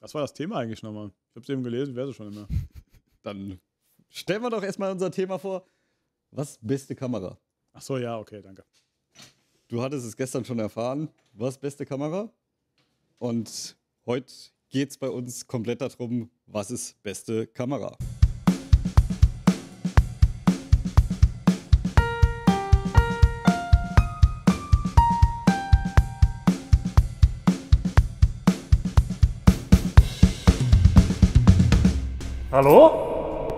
Was war das Thema eigentlich nochmal? Ich habe es eben gelesen, wäre es schon immer. Dann stellen wir doch erstmal unser Thema vor. Was beste Kamera? Ach so, ja, okay, danke. Du hattest es gestern schon erfahren. Was beste Kamera? Und heute geht es bei uns komplett darum, was ist beste Kamera? Hallo?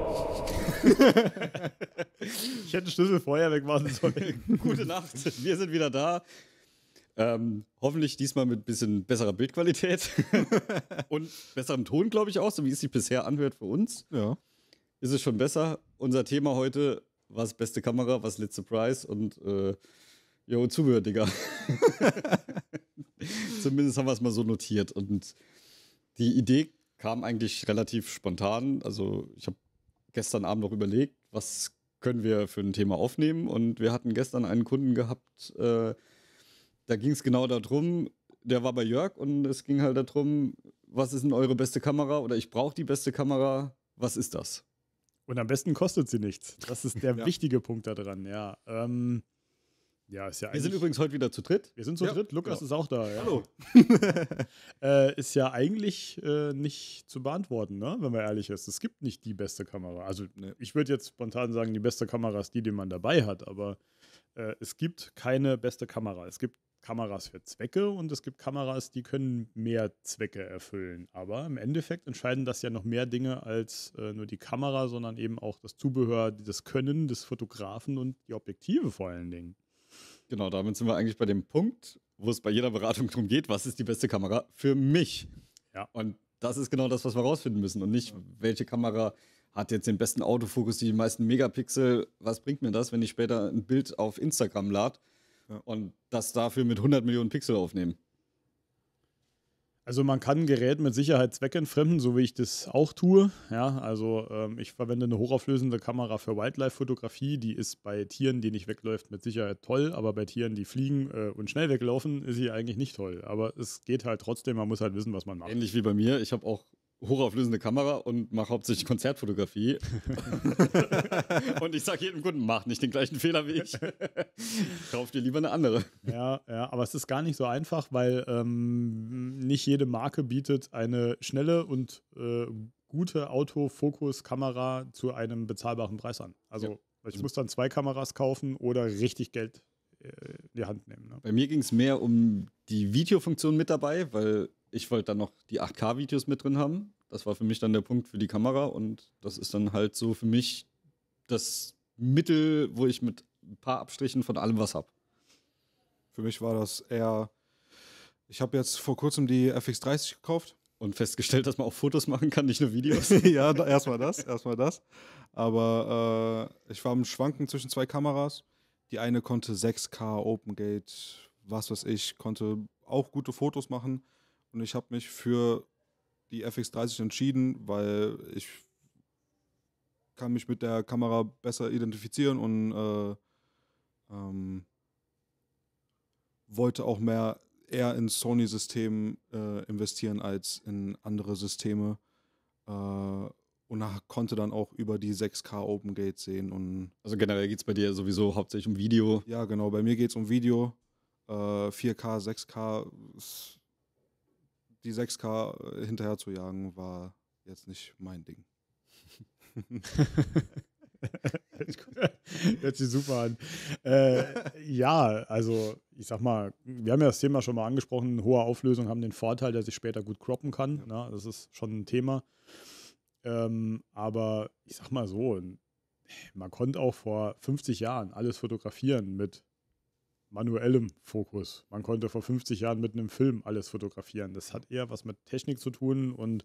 ich hätte Schlüssel vorher wegmachen sollen. Gute Nacht, wir sind wieder da. Ähm, hoffentlich diesmal mit ein bisschen besserer Bildqualität und besserem Ton, glaube ich, auch, so wie es sich bisher anhört für uns. Ja. Ist es schon besser? Unser Thema heute: was beste Kamera, was letzte Price und äh, jo, Zubehör, Digga. Zumindest haben wir es mal so notiert. Und die Idee kam eigentlich relativ spontan. Also ich habe gestern Abend noch überlegt, was können wir für ein Thema aufnehmen. Und wir hatten gestern einen Kunden gehabt, äh, da ging es genau darum, der war bei Jörg und es ging halt darum, was ist denn eure beste Kamera oder ich brauche die beste Kamera, was ist das? Und am besten kostet sie nichts. Das ist der ja. wichtige Punkt daran, ja. Ähm, ja, ist ja Wir sind übrigens heute wieder zu dritt. Wir sind zu ja, dritt. Lukas genau. ist auch da. Ja. Hallo. äh, ist ja eigentlich äh, nicht zu beantworten, ne? wenn man ehrlich ist. Es gibt nicht die beste Kamera. Also, nee. ich würde jetzt spontan sagen, die beste Kamera ist die, die man dabei hat. Aber äh, es gibt keine beste Kamera. Es gibt Kameras für Zwecke und es gibt Kameras, die können mehr Zwecke erfüllen. Aber im Endeffekt entscheiden das ja noch mehr Dinge als äh, nur die Kamera, sondern eben auch das Zubehör, das Können des Fotografen und die Objektive vor allen Dingen. Genau, damit sind wir eigentlich bei dem Punkt, wo es bei jeder Beratung darum geht, was ist die beste Kamera für mich. Ja. Und das ist genau das, was wir rausfinden müssen und nicht, welche Kamera hat jetzt den besten Autofokus, die meisten Megapixel. Was bringt mir das, wenn ich später ein Bild auf Instagram lade ja. und das dafür mit 100 Millionen Pixel aufnehme? Also man kann ein Gerät mit Sicherheit zweckentfremden, so wie ich das auch tue. Ja, also ähm, ich verwende eine hochauflösende Kamera für Wildlife-Fotografie. Die ist bei Tieren, die nicht wegläuft, mit Sicherheit toll, aber bei Tieren, die fliegen äh, und schnell weglaufen, ist sie eigentlich nicht toll. Aber es geht halt trotzdem, man muss halt wissen, was man macht. Ähnlich wie bei mir. Ich habe auch hochauflösende Kamera und mache hauptsächlich Konzertfotografie. und ich sage jedem Kunden, mach nicht den gleichen Fehler wie ich. Kauf dir lieber eine andere. Ja, ja, aber es ist gar nicht so einfach, weil ähm, nicht jede Marke bietet eine schnelle und äh, gute Autofokus-Kamera zu einem bezahlbaren Preis an. Also ja. ich muss dann zwei Kameras kaufen oder richtig Geld äh, in die Hand nehmen. Ne? Bei mir ging es mehr um die Videofunktion mit dabei, weil ich wollte dann noch die 8K-Videos mit drin haben. Das war für mich dann der Punkt für die Kamera und das ist dann halt so für mich das Mittel, wo ich mit ein paar Abstrichen von allem was habe. Für mich war das eher, ich habe jetzt vor kurzem die FX30 gekauft. Und festgestellt, dass man auch Fotos machen kann, nicht nur Videos. ja, erstmal das, erstmal das. Aber äh, ich war im Schwanken zwischen zwei Kameras. Die eine konnte 6K, Open Gate, was weiß ich, konnte auch gute Fotos machen und ich habe mich für die FX30 entschieden, weil ich kann mich mit der Kamera besser identifizieren und äh, ähm, wollte auch mehr eher in Sony-System äh, investieren als in andere Systeme äh, und konnte dann auch über die 6K Open Gate sehen und also generell geht es bei dir sowieso hauptsächlich um Video ja genau bei mir geht es um Video 4K äh, 6K ist die 6K äh, hinterher zu jagen, war jetzt nicht mein Ding. Hört sich super an. Äh, ja, also ich sag mal, wir haben ja das Thema schon mal angesprochen. Hohe Auflösung haben den Vorteil, dass ich später gut croppen kann. Ja. Na, das ist schon ein Thema. Ähm, aber ich sag mal so, man konnte auch vor 50 Jahren alles fotografieren mit manuellem Fokus. Man konnte vor 50 Jahren mit einem Film alles fotografieren. Das hat eher was mit Technik zu tun und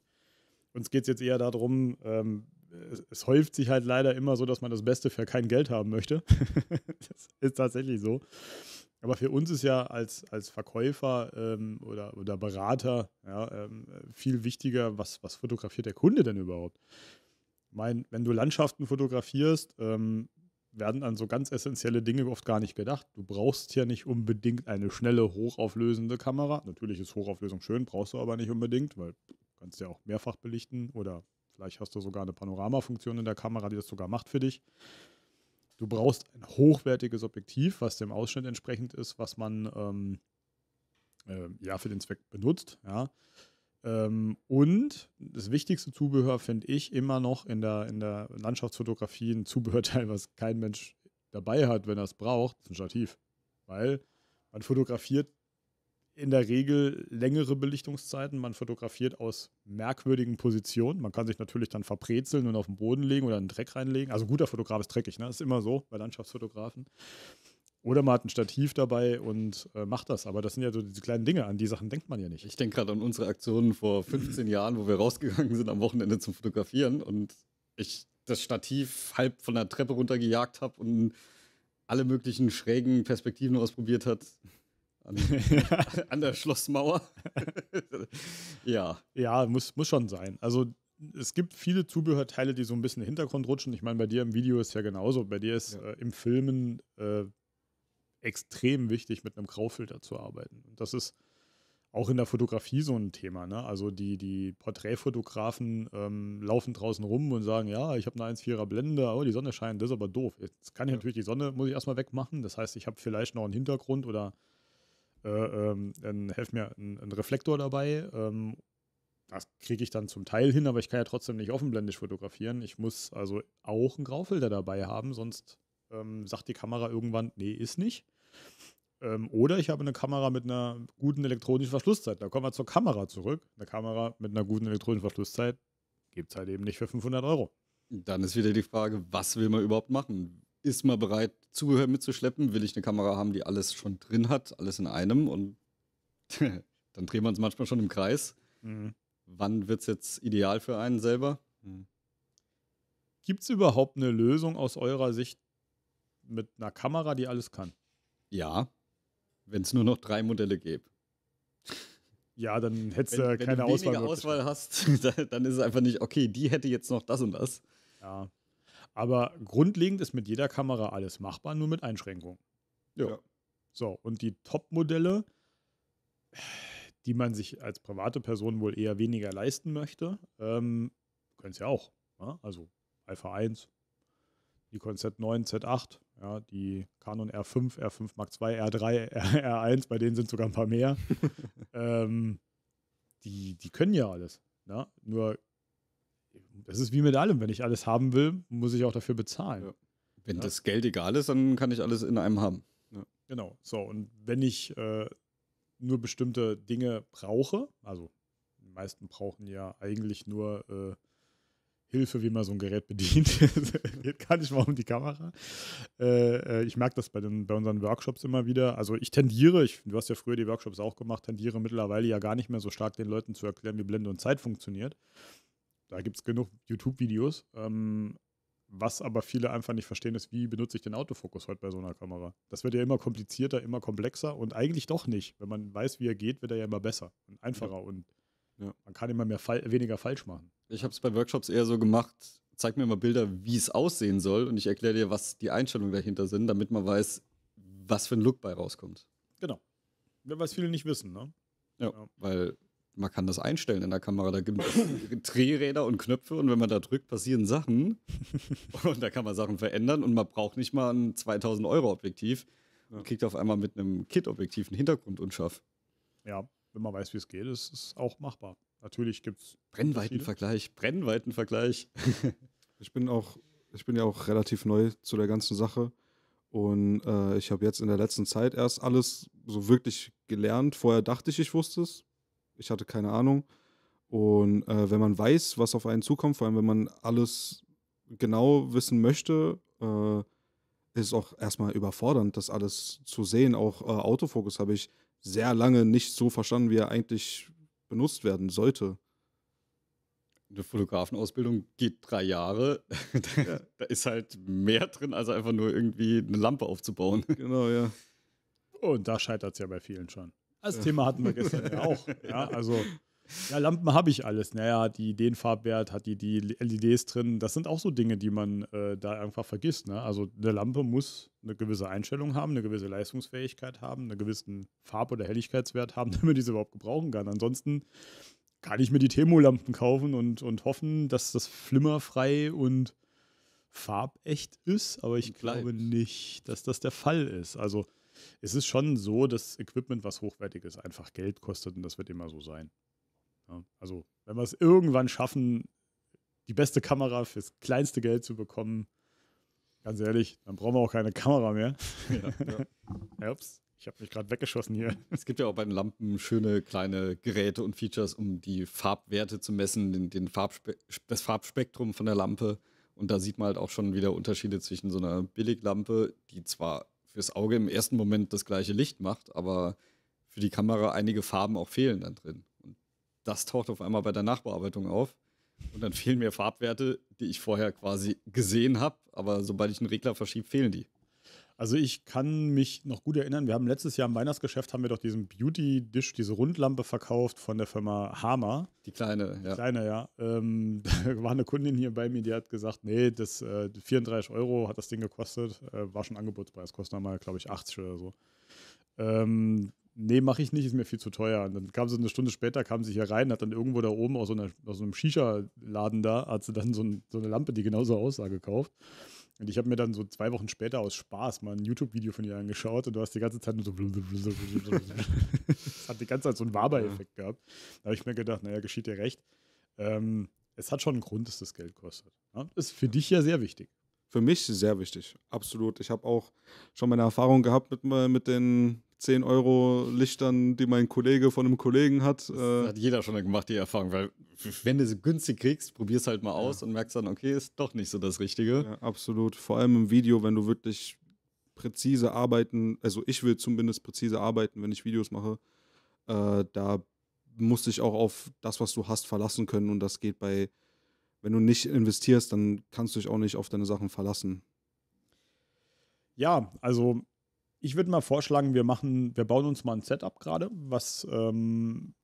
uns geht es jetzt eher darum, ähm, es, es, häuft sich halt leider immer so, dass man das Beste für kein Geld haben möchte. das ist tatsächlich so. Aber für uns ist ja als, als Verkäufer ähm, oder, oder Berater ja, ähm, viel wichtiger, was, was fotografiert der Kunde denn überhaupt? mein, wenn du Landschaften fotografierst, ähm, werden an so ganz essentielle Dinge oft gar nicht gedacht. Du brauchst ja nicht unbedingt eine schnelle, hochauflösende Kamera. Natürlich ist Hochauflösung schön, brauchst du aber nicht unbedingt, weil du kannst ja auch mehrfach belichten oder vielleicht hast du sogar eine Panoramafunktion in der Kamera, die das sogar macht für dich. Du brauchst ein hochwertiges Objektiv, was dem Ausschnitt entsprechend ist, was man ähm, äh, ja für den Zweck benutzt. Ja. Ähm, und das wichtigste Zubehör finde ich immer noch in der, in der Landschaftsfotografie ein Zubehörteil, was kein Mensch dabei hat, wenn er es braucht, ist ein Stativ. Weil man fotografiert in der Regel längere Belichtungszeiten. Man fotografiert aus merkwürdigen Positionen. Man kann sich natürlich dann verbrezeln und auf den Boden legen oder einen Dreck reinlegen. Also guter Fotograf ist dreckig, ne? Das ist immer so bei Landschaftsfotografen. Oder man hat ein Stativ dabei und äh, macht das. Aber das sind ja so diese kleinen Dinge, an die Sachen denkt man ja nicht. Ich denke gerade an unsere Aktionen vor 15 Jahren, wo wir rausgegangen sind am Wochenende zum Fotografieren und ich das Stativ halb von der Treppe runtergejagt habe und alle möglichen schrägen Perspektiven ausprobiert hat. An, an der Schlossmauer. ja. Ja, muss, muss schon sein. Also es gibt viele Zubehörteile, die so ein bisschen in den Hintergrund rutschen. Ich meine, bei dir im Video ist ja genauso. Bei dir ist ja. äh, im Filmen äh, extrem wichtig, mit einem Graufilter zu arbeiten. Und das ist auch in der Fotografie so ein Thema. Ne? Also die, die Porträtfotografen ähm, laufen draußen rum und sagen, ja, ich habe eine 1,4er Blende, oh, die Sonne scheint, das ist aber doof. Jetzt kann ich ja. natürlich die Sonne, muss ich erstmal wegmachen. Das heißt, ich habe vielleicht noch einen Hintergrund oder äh, ähm, dann mir ein, ein Reflektor dabei. Ähm, das kriege ich dann zum Teil hin, aber ich kann ja trotzdem nicht offenblendig fotografieren. Ich muss also auch einen Graufilter dabei haben, sonst ähm, sagt die Kamera irgendwann, nee, ist nicht. Ähm, oder ich habe eine Kamera mit einer guten elektronischen Verschlusszeit. Da kommen wir zur Kamera zurück. Eine Kamera mit einer guten elektronischen Verschlusszeit gibt es halt eben nicht für 500 Euro. Dann ist wieder die Frage, was will man überhaupt machen? Ist man bereit, Zubehör mitzuschleppen? Will ich eine Kamera haben, die alles schon drin hat, alles in einem? Und dann drehen wir uns manchmal schon im Kreis. Mhm. Wann wird es jetzt ideal für einen selber? Mhm. Gibt es überhaupt eine Lösung aus eurer Sicht, mit einer Kamera, die alles kann. Ja, wenn es nur noch drei Modelle gäbe. Ja, dann hättest wenn, du keine wenn du weniger Auswahl. Auswahl hast, dann ist es einfach nicht, okay, die hätte jetzt noch das und das. Ja. Aber grundlegend ist mit jeder Kamera alles machbar, nur mit Einschränkungen. Ja. So, und die Top-Modelle, die man sich als private Person wohl eher weniger leisten möchte, ähm, können es ja auch. Ne? Also Alpha 1, die Nikon Z9, Z8, ja, die Canon R5, R5 Mark II, R3, R, 1 bei denen sind sogar ein paar mehr. ähm, die, die können ja alles. Ne? Nur, das ist wie mit allem. Wenn ich alles haben will, muss ich auch dafür bezahlen. Ja. Wenn ja? das Geld egal ist, dann kann ich alles in einem haben. Ja. Genau. So, und wenn ich äh, nur bestimmte Dinge brauche, also die meisten brauchen ja eigentlich nur äh, Hilfe, wie man so ein Gerät bedient. Geht gar nicht mal um die Kamera. Äh, äh ich merke das bei, den, bei unseren Workshops immer wieder. Also ich tendiere, ich, du hast ja früher die Workshops auch gemacht, tendiere mittlerweile ja gar nicht mehr so stark den Leuten zu erklären, wie Blende und Zeit funktioniert. Da gibt es genug YouTube-Videos. Ähm, was aber viele einfach nicht verstehen, ist, wie benutze ich den Autofokus heute bei so einer Kamera? Das wird ja immer komplizierter, immer komplexer und eigentlich doch nicht. Wenn man weiß, wie er geht, wird er ja immer besser und einfacher ja. und ja. Man kann immer mehr Fall, weniger falsch machen. Ich habe es bei Workshops eher so gemacht, zeig mir mal Bilder, wie es aussehen soll und ich erkläre dir, was die Einstellungen dahinter sind, damit man weiß, was für ein Look bei rauskommt. Genau. Was viele nicht wissen, ne? Ja, ja. weil man kann das einstellen in der Kamera. Da gibt es Drehräder und Knöpfe und wenn man da drückt, passieren Sachen. und da kann man Sachen verändern und man braucht nicht mal ein 2000 Euro Objektiv. Ja. Und kriegt auf einmal mit einem Kit-Objektiv einen Hintergrund unscharf. Ja wenn man weiß, wie es geht, ist es auch machbar. Natürlich gibt es. Brennweitenvergleich, Brennweitenvergleich. ich bin auch, ich bin ja auch relativ neu zu der ganzen Sache. Und äh, ich habe jetzt in der letzten Zeit erst alles so wirklich gelernt. Vorher dachte ich, ich wusste es. Ich hatte keine Ahnung. Und äh, wenn man weiß, was auf einen zukommt, vor allem wenn man alles genau wissen möchte, äh, ist es auch erstmal überfordernd, das alles zu sehen. Auch äh, Autofokus habe ich sehr lange nicht so verstanden, wie er eigentlich benutzt werden sollte. Eine Fotografenausbildung geht drei Jahre. da, ja. da ist halt mehr drin, als einfach nur irgendwie eine Lampe aufzubauen. Genau, ja. Und da scheitert es ja bei vielen schon. Das ja. Thema hatten wir gestern ja auch. Ja, also ja, Lampen habe ich alles. Naja, hat die den Farbwert, hat die, die LEDs drin. Das sind auch so Dinge, die man äh, da einfach vergisst. Ne? Also eine Lampe muss eine gewisse Einstellung haben, eine gewisse Leistungsfähigkeit haben, einen gewissen Farb- oder Helligkeitswert haben, damit man diese überhaupt gebrauchen kann. Ansonsten kann ich mir die Temo-Lampen kaufen und, und hoffen, dass das flimmerfrei und farbecht ist. Aber ich glaube nicht, dass das der Fall ist. Also es ist schon so, dass Equipment, was hochwertig ist, einfach Geld kostet und das wird immer so sein. Ja, also, wenn wir es irgendwann schaffen, die beste Kamera fürs kleinste Geld zu bekommen, ganz ehrlich, dann brauchen wir auch keine Kamera mehr. Ja, Ups, ich habe mich gerade weggeschossen hier. Es gibt ja auch bei den Lampen schöne kleine Geräte und Features, um die Farbwerte zu messen, den, den Farbspe das Farbspektrum von der Lampe. Und da sieht man halt auch schon wieder Unterschiede zwischen so einer Billiglampe, die zwar fürs Auge im ersten Moment das gleiche Licht macht, aber für die Kamera einige Farben auch fehlen dann drin das taucht auf einmal bei der Nachbearbeitung auf. Und dann fehlen mir Farbwerte, die ich vorher quasi gesehen habe, aber sobald ich einen Regler verschiebe, fehlen die. Also ich kann mich noch gut erinnern, wir haben letztes Jahr im Weihnachtsgeschäft haben wir doch diesen Beauty-Dish, diese Rundlampe verkauft von der Firma Hama. Die kleine, ja. Die kleine, ja. Ähm, da war eine Kundin hier bei mir, die hat gesagt, nee, das äh, 34 Euro hat das Ding gekostet, äh, war schon Angebotspreis, kostet einmal, glaube ich, 80 oder so. Ähm, nee, mache ich nicht, ist mir viel zu teuer. Und dann kam sie eine Stunde später, kam sie hier rein, hat dann irgendwo da oben aus so, einer, aus einem Shisha-Laden da, hat sie dann so, ein, so eine Lampe, die genauso aussah, gekauft. Und ich habe mir dann so zwei Wochen später aus Spaß mal ein YouTube-Video von ihr angeschaut und du hast die ganze Zeit nur so. es hat die ganze Zeit so einen Waber-Effekt ja. gehabt. Da habe ich mir gedacht, naja, geschieht dir recht. Ähm, es hat schon einen Grund, dass das Geld kostet. Ja? Ne? Ist für dich ja sehr wichtig. Für mich sehr wichtig, absolut. Ich habe auch schon meine Erfahrung gehabt mit, mit den 10 Euro Lichtern, die mein Kollege von einem Kollegen hat. Das äh, hat jeder schon gemacht, die Erfahrung, weil wenn du sie günstig kriegst, es halt mal aus ja. und merkst dann, okay, ist doch nicht so das Richtige. Ja, absolut. Vor allem im Video, wenn du wirklich präzise arbeiten, also ich will zumindest präzise arbeiten, wenn ich Videos mache, äh, da musst du dich auch auf das, was du hast, verlassen können und das geht bei, wenn du nicht investierst, dann kannst du dich auch nicht auf deine Sachen verlassen. Ja, also ich würde mal vorschlagen, wir machen, wir bauen uns mal ein Setup gerade, was, ähm,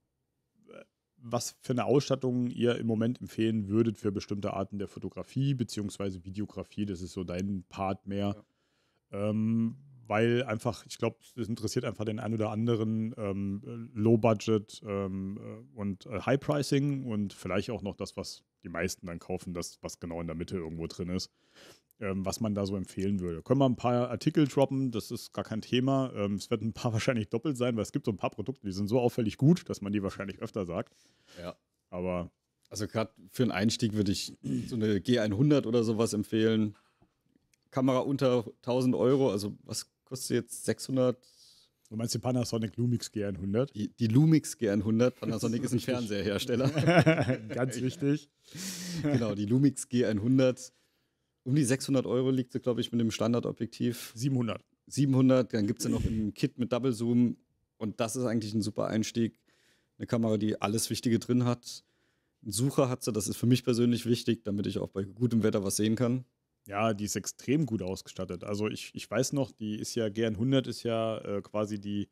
was für eine Ausstattung ihr im Moment empfehlen würdet für bestimmte Arten der Fotografie beziehungsweise Videografie. Das ist so dein Part mehr. Ja. Ähm, weil einfach, ich glaube, es interessiert einfach den einen oder anderen ähm, Low-Budget ähm, äh, und äh, High-Pricing und vielleicht auch noch das, was die meisten dann kaufen, das, was genau in der Mitte irgendwo drin ist, ähm, was man da so empfehlen würde. Können wir ein paar Artikel droppen, das ist gar kein Thema. Ähm, es werden ein paar wahrscheinlich doppelt sein, weil es gibt so ein paar Produkte, die sind so auffällig gut, dass man die wahrscheinlich öfter sagt. Ja. Aber. Also gerade für einen Einstieg würde ich so eine G100 oder sowas empfehlen Kamera unter 1000 Euro, also was kostet jetzt 600? Du meinst die Panasonic Lumix GR100? Die, die Lumix GR100, Panasonic ist, ist ein Fernseherhersteller. Ganz wichtig. genau, die Lumix GR100. Um die 600 Euro liegt sie, glaube ich, mit dem Standardobjektiv. 700. 700, dann gibt es ja noch ein Kit mit Double Zoom. Und das ist eigentlich ein super Einstieg. Eine Kamera, die alles Wichtige drin hat. Einen Sucher hat sie, das ist für mich persönlich wichtig, damit ich auch bei gutem Wetter was sehen kann. Ja, die ist extrem gut ausgestattet. Also ich, ich weiß noch, die ist ja GN100 ist ja äh, quasi die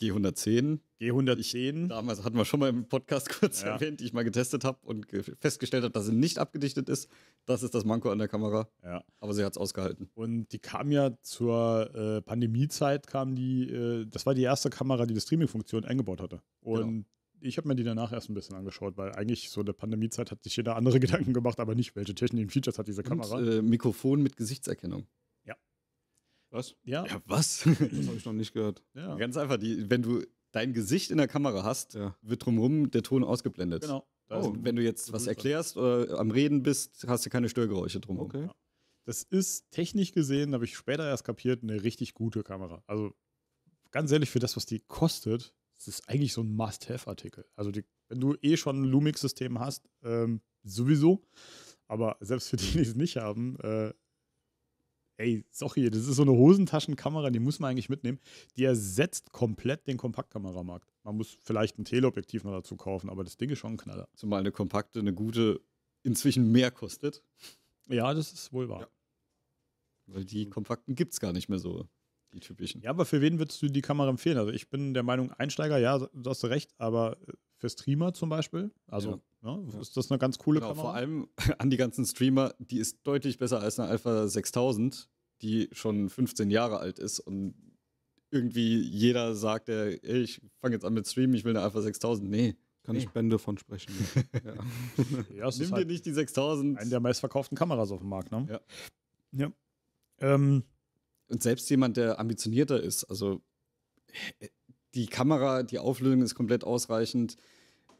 G110. G110. Ich, damals hatten wir schon mal im Podcast kurz ja. erwähnt, die ich mal getestet habe und festgestellt habe, dass sie nicht abgedichtet ist. Das ist das Manko an der Kamera. Ja. Aber sie hat es ausgehalten. Und die kam ja zur äh, Pandemiezeit, kam die, äh, das war die erste Kamera, die die Streaming-Funktion eingebaut hatte. Und genau ich habe mir die danach erst ein bisschen angeschaut, weil eigentlich so in der Pandemiezeit hat sich jeder andere Gedanken gemacht, aber nicht, welche technischen Features hat diese Kamera. Und, äh, Mikrofon mit Gesichtserkennung. Ja. Was? Ja. ja was? das habe ich noch nicht gehört. Ja. Ganz einfach, die, wenn du dein Gesicht in der Kamera hast, ja. wird drumherum der Ton ausgeblendet. Genau. Also, oh, wenn du jetzt was erklärst oder am Reden bist, hast du keine Störgeräusche drumherum. Okay. Das ist technisch gesehen, habe ich später erst kapiert, eine richtig gute Kamera. Also ganz ehrlich, für das, was die kostet, das ist eigentlich so ein Must-Have-Artikel. Also die, wenn du eh schon ein Lumix-System hast, ähm, sowieso. Aber selbst für die, die es nicht haben, äh, ey, sorry, das ist so eine Hosentaschenkamera, die muss man eigentlich mitnehmen. Die ersetzt komplett den Kompaktkameramarkt. Man muss vielleicht ein Teleobjektiv noch dazu kaufen, aber das Ding ist schon ein Knaller. Zumal eine kompakte, eine gute inzwischen mehr kostet. Ja, das ist wohl wahr. Ja. Weil die kompakten gibt es gar nicht mehr so die typischen. Ja, aber für wen würdest du die Kamera empfehlen? Also ich bin der Meinung, Einsteiger, ja, du hast recht, aber äh, für Streamer zum Beispiel, also ja. Ja, ne, ist das eine ganz coole genau, Kamera. Vor allem an die ganzen Streamer, die ist deutlich besser als eine Alpha 6000, die schon 15 Jahre alt ist und irgendwie jeder sagt, ey, ich fange jetzt an mit Streamen, ich will eine Alpha 6000. Nee. Kann nee. ich Bände von sprechen. ja. ja Nimm dir halt nicht die 6000. Eine der meistverkauften Kameras auf dem Markt, ne? Ja. ja. Ähm, und selbst jemand, der ambitionierter ist, also äh, die Kamera, die Auflösung ist komplett ausreichend.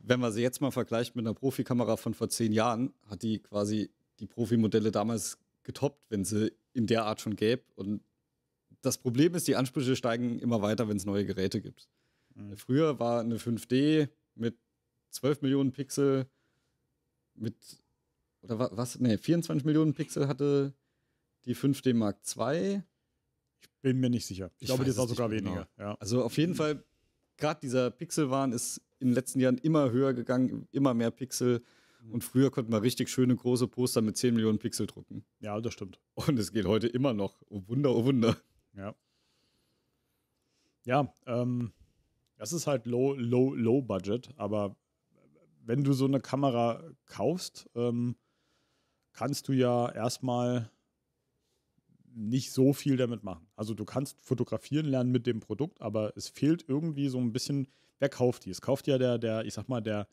Wenn man sie jetzt mal vergleicht mit einer Profikamera von vor zehn Jahren, hat die quasi die Profimodelle damals getoppt, wenn sie in der Art schon gäbe. Und das Problem ist, die Ansprüche steigen immer weiter, wenn es neue Geräte gibt. Mhm. Früher war eine 5D mit 12 Millionen Pixel, mit, oder was, nee, 24 Millionen Pixel hatte die 5D Mark II. Ich bin mir nicht sicher. Ich, ich glaube, die ist auch sogar genau. weniger. Genau. Ja. Also auf jeden Fall, gerade dieser Pixelwahn ist in den letzten Jahren immer höher gegangen, immer mehr Pixel. Mhm. Und früher konnte man richtig schöne große Poster mit 10 Millionen Pixel drucken. Ja, das stimmt. Und es geht heute immer noch. Oh Wunder, oh Wunder. Ja. Ja, ähm, das ist halt low, low, low budget, aber wenn du so eine Kamera kaufst, ähm, kannst du ja erstmal nicht so viel damit machen. Also du kannst fotografieren lernen mit dem Produkt, aber es fehlt irgendwie so ein bisschen, wer kauft die? Es kauft ja der, der, ich sag mal, der,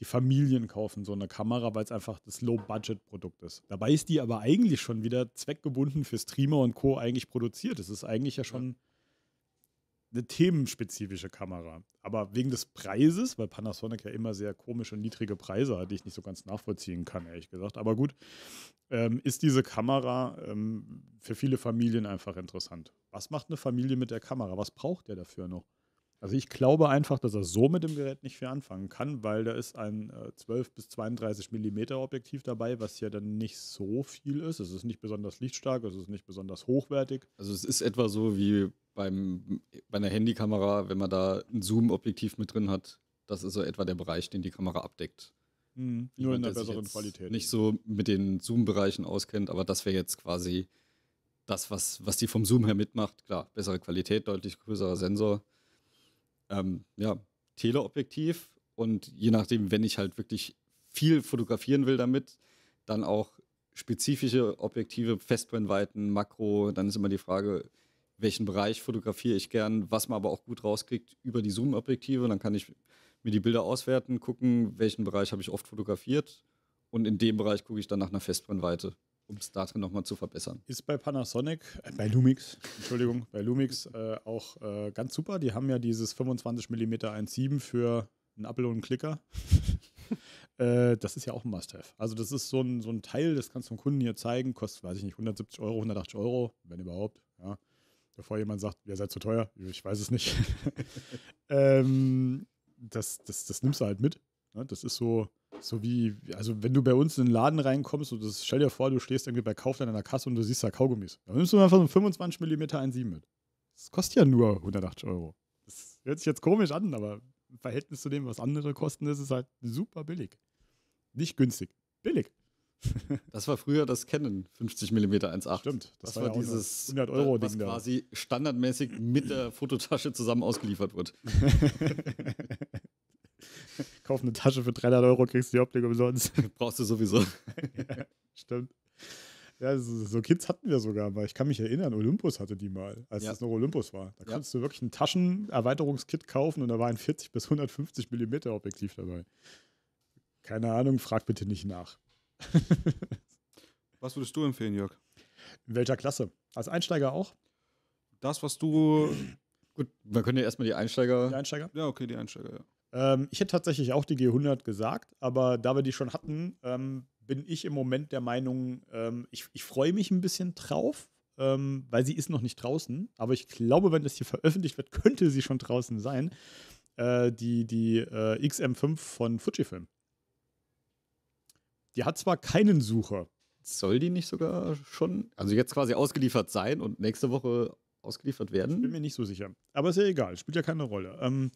die Familien kaufen so eine Kamera, weil es einfach das Low-Budget-Produkt ist. Dabei ist die aber eigentlich schon wieder zweckgebunden für Streamer und Co. eigentlich produziert. Es ist eigentlich ja schon. Ja eine themenspezifische Kamera. Aber wegen des Preises, weil Panasonic ja immer sehr komische und niedrige Preise hat, die ich nicht so ganz nachvollziehen kann, ehrlich gesagt. Aber gut, ähm, ist diese Kamera ähm, für viele Familien einfach interessant. Was macht eine Familie mit der Kamera? Was braucht der dafür noch? Also ich glaube einfach, dass er so mit dem Gerät nicht viel anfangen kann, weil da ist ein äh, 12 bis 32 Millimeter Objektiv dabei, was ja dann nicht so viel ist. Es ist nicht besonders lichtstark, es ist nicht besonders hochwertig. Also es ist etwa so wie beim, bei einer Handykamera, wenn man da ein Zoom-Objektiv mit drin hat. Das ist so etwa der Bereich, den die Kamera abdeckt. Mhm, nur in einer besseren Qualität. Nicht so mit den Zoom-Bereichen auskennt, aber das wäre jetzt quasi das, was, was die vom Zoom her mitmacht. Klar, bessere Qualität, deutlich größerer Sensor ähm, ja, Teleobjektiv und je nachdem, wenn ich halt wirklich viel fotografieren will damit, dann auch spezifische Objektive, Festbrennweiten, Makro, dann ist immer die Frage, welchen Bereich fotografiere ich gern, was man aber auch gut rauskriegt über die Zoom-Objektive. Dann kann ich mir die Bilder auswerten, gucken, welchen Bereich habe ich oft fotografiert und in dem Bereich gucke ich dann nach einer Festbrennweite um es darin nochmal zu verbessern. Ist bei Panasonic, äh, bei Lumix, Entschuldigung, bei Lumix äh, auch äh, ganz super. Die haben ja dieses 25 mm 1.7 für einen Apple und einen Klicker. Äh, das ist ja auch ein Must-Have. Also, das ist so ein, so ein Teil, das kannst du dem Kunden hier zeigen, kostet, weiß ich nicht, 170 Euro, 180 Euro, wenn überhaupt. Ja. Bevor jemand sagt, ihr seid zu teuer, ich weiß es nicht. ähm, das, das, das nimmst du halt mit. Ne? Das ist so, so wie, also wenn du bei uns in den Laden reinkommst und das, stell dir vor, du stehst irgendwie bei Kaufland an der Kasse und du siehst da Kaugummis. Dann nimmst du einfach so einen 25 mm 1,7 mit. Das kostet ja nur 180 Euro. Das hört sich jetzt komisch an, aber im Verhältnis zu dem, was andere kosten, ist es halt super billig. Nicht günstig, billig. das war früher das Canon 50 mm 1.8. Stimmt, das, das war, ja dieses 100 Euro äh, Ding was quasi standardmäßig mit der Fototasche zusammen ausgeliefert wird. kauf eine Tasche für 300 Euro, kriegst du die Optik umsonst. Brauchst du sowieso. ja, stimmt. Ja, so, so Kids hatten wir sogar mal. Ich kann mich erinnern, Olympus hatte die mal, als ja. das noch Olympus war. Da ja. konntest du wirklich ein Taschenerweiterungskit kaufen und da war ein 40 bis 150 Millimeter Objektiv dabei. Keine Ahnung, frag bitte nicht nach. was würdest du empfehlen, Jörg? In welcher Klasse? Als Einsteiger auch? Das, was du. Gut, man könnte ja erstmal die Einsteiger. Die Einsteiger? Ja, okay, die Einsteiger, ja. Ähm, ich hätte tatsächlich auch die G100 gesagt, aber da wir die schon hatten, ähm, bin ich im Moment der Meinung, ähm, ich, ich freue mich ein bisschen drauf, ähm, weil sie ist noch nicht draußen. Aber ich glaube, wenn das hier veröffentlicht wird, könnte sie schon draußen sein. Äh, die die äh, XM5 von Fujifilm. Die hat zwar keinen Sucher. Soll die nicht sogar schon, also jetzt quasi ausgeliefert sein und nächste Woche ausgeliefert werden? Ich bin mir nicht so sicher. Aber ist ja egal, spielt ja keine Rolle. Ähm,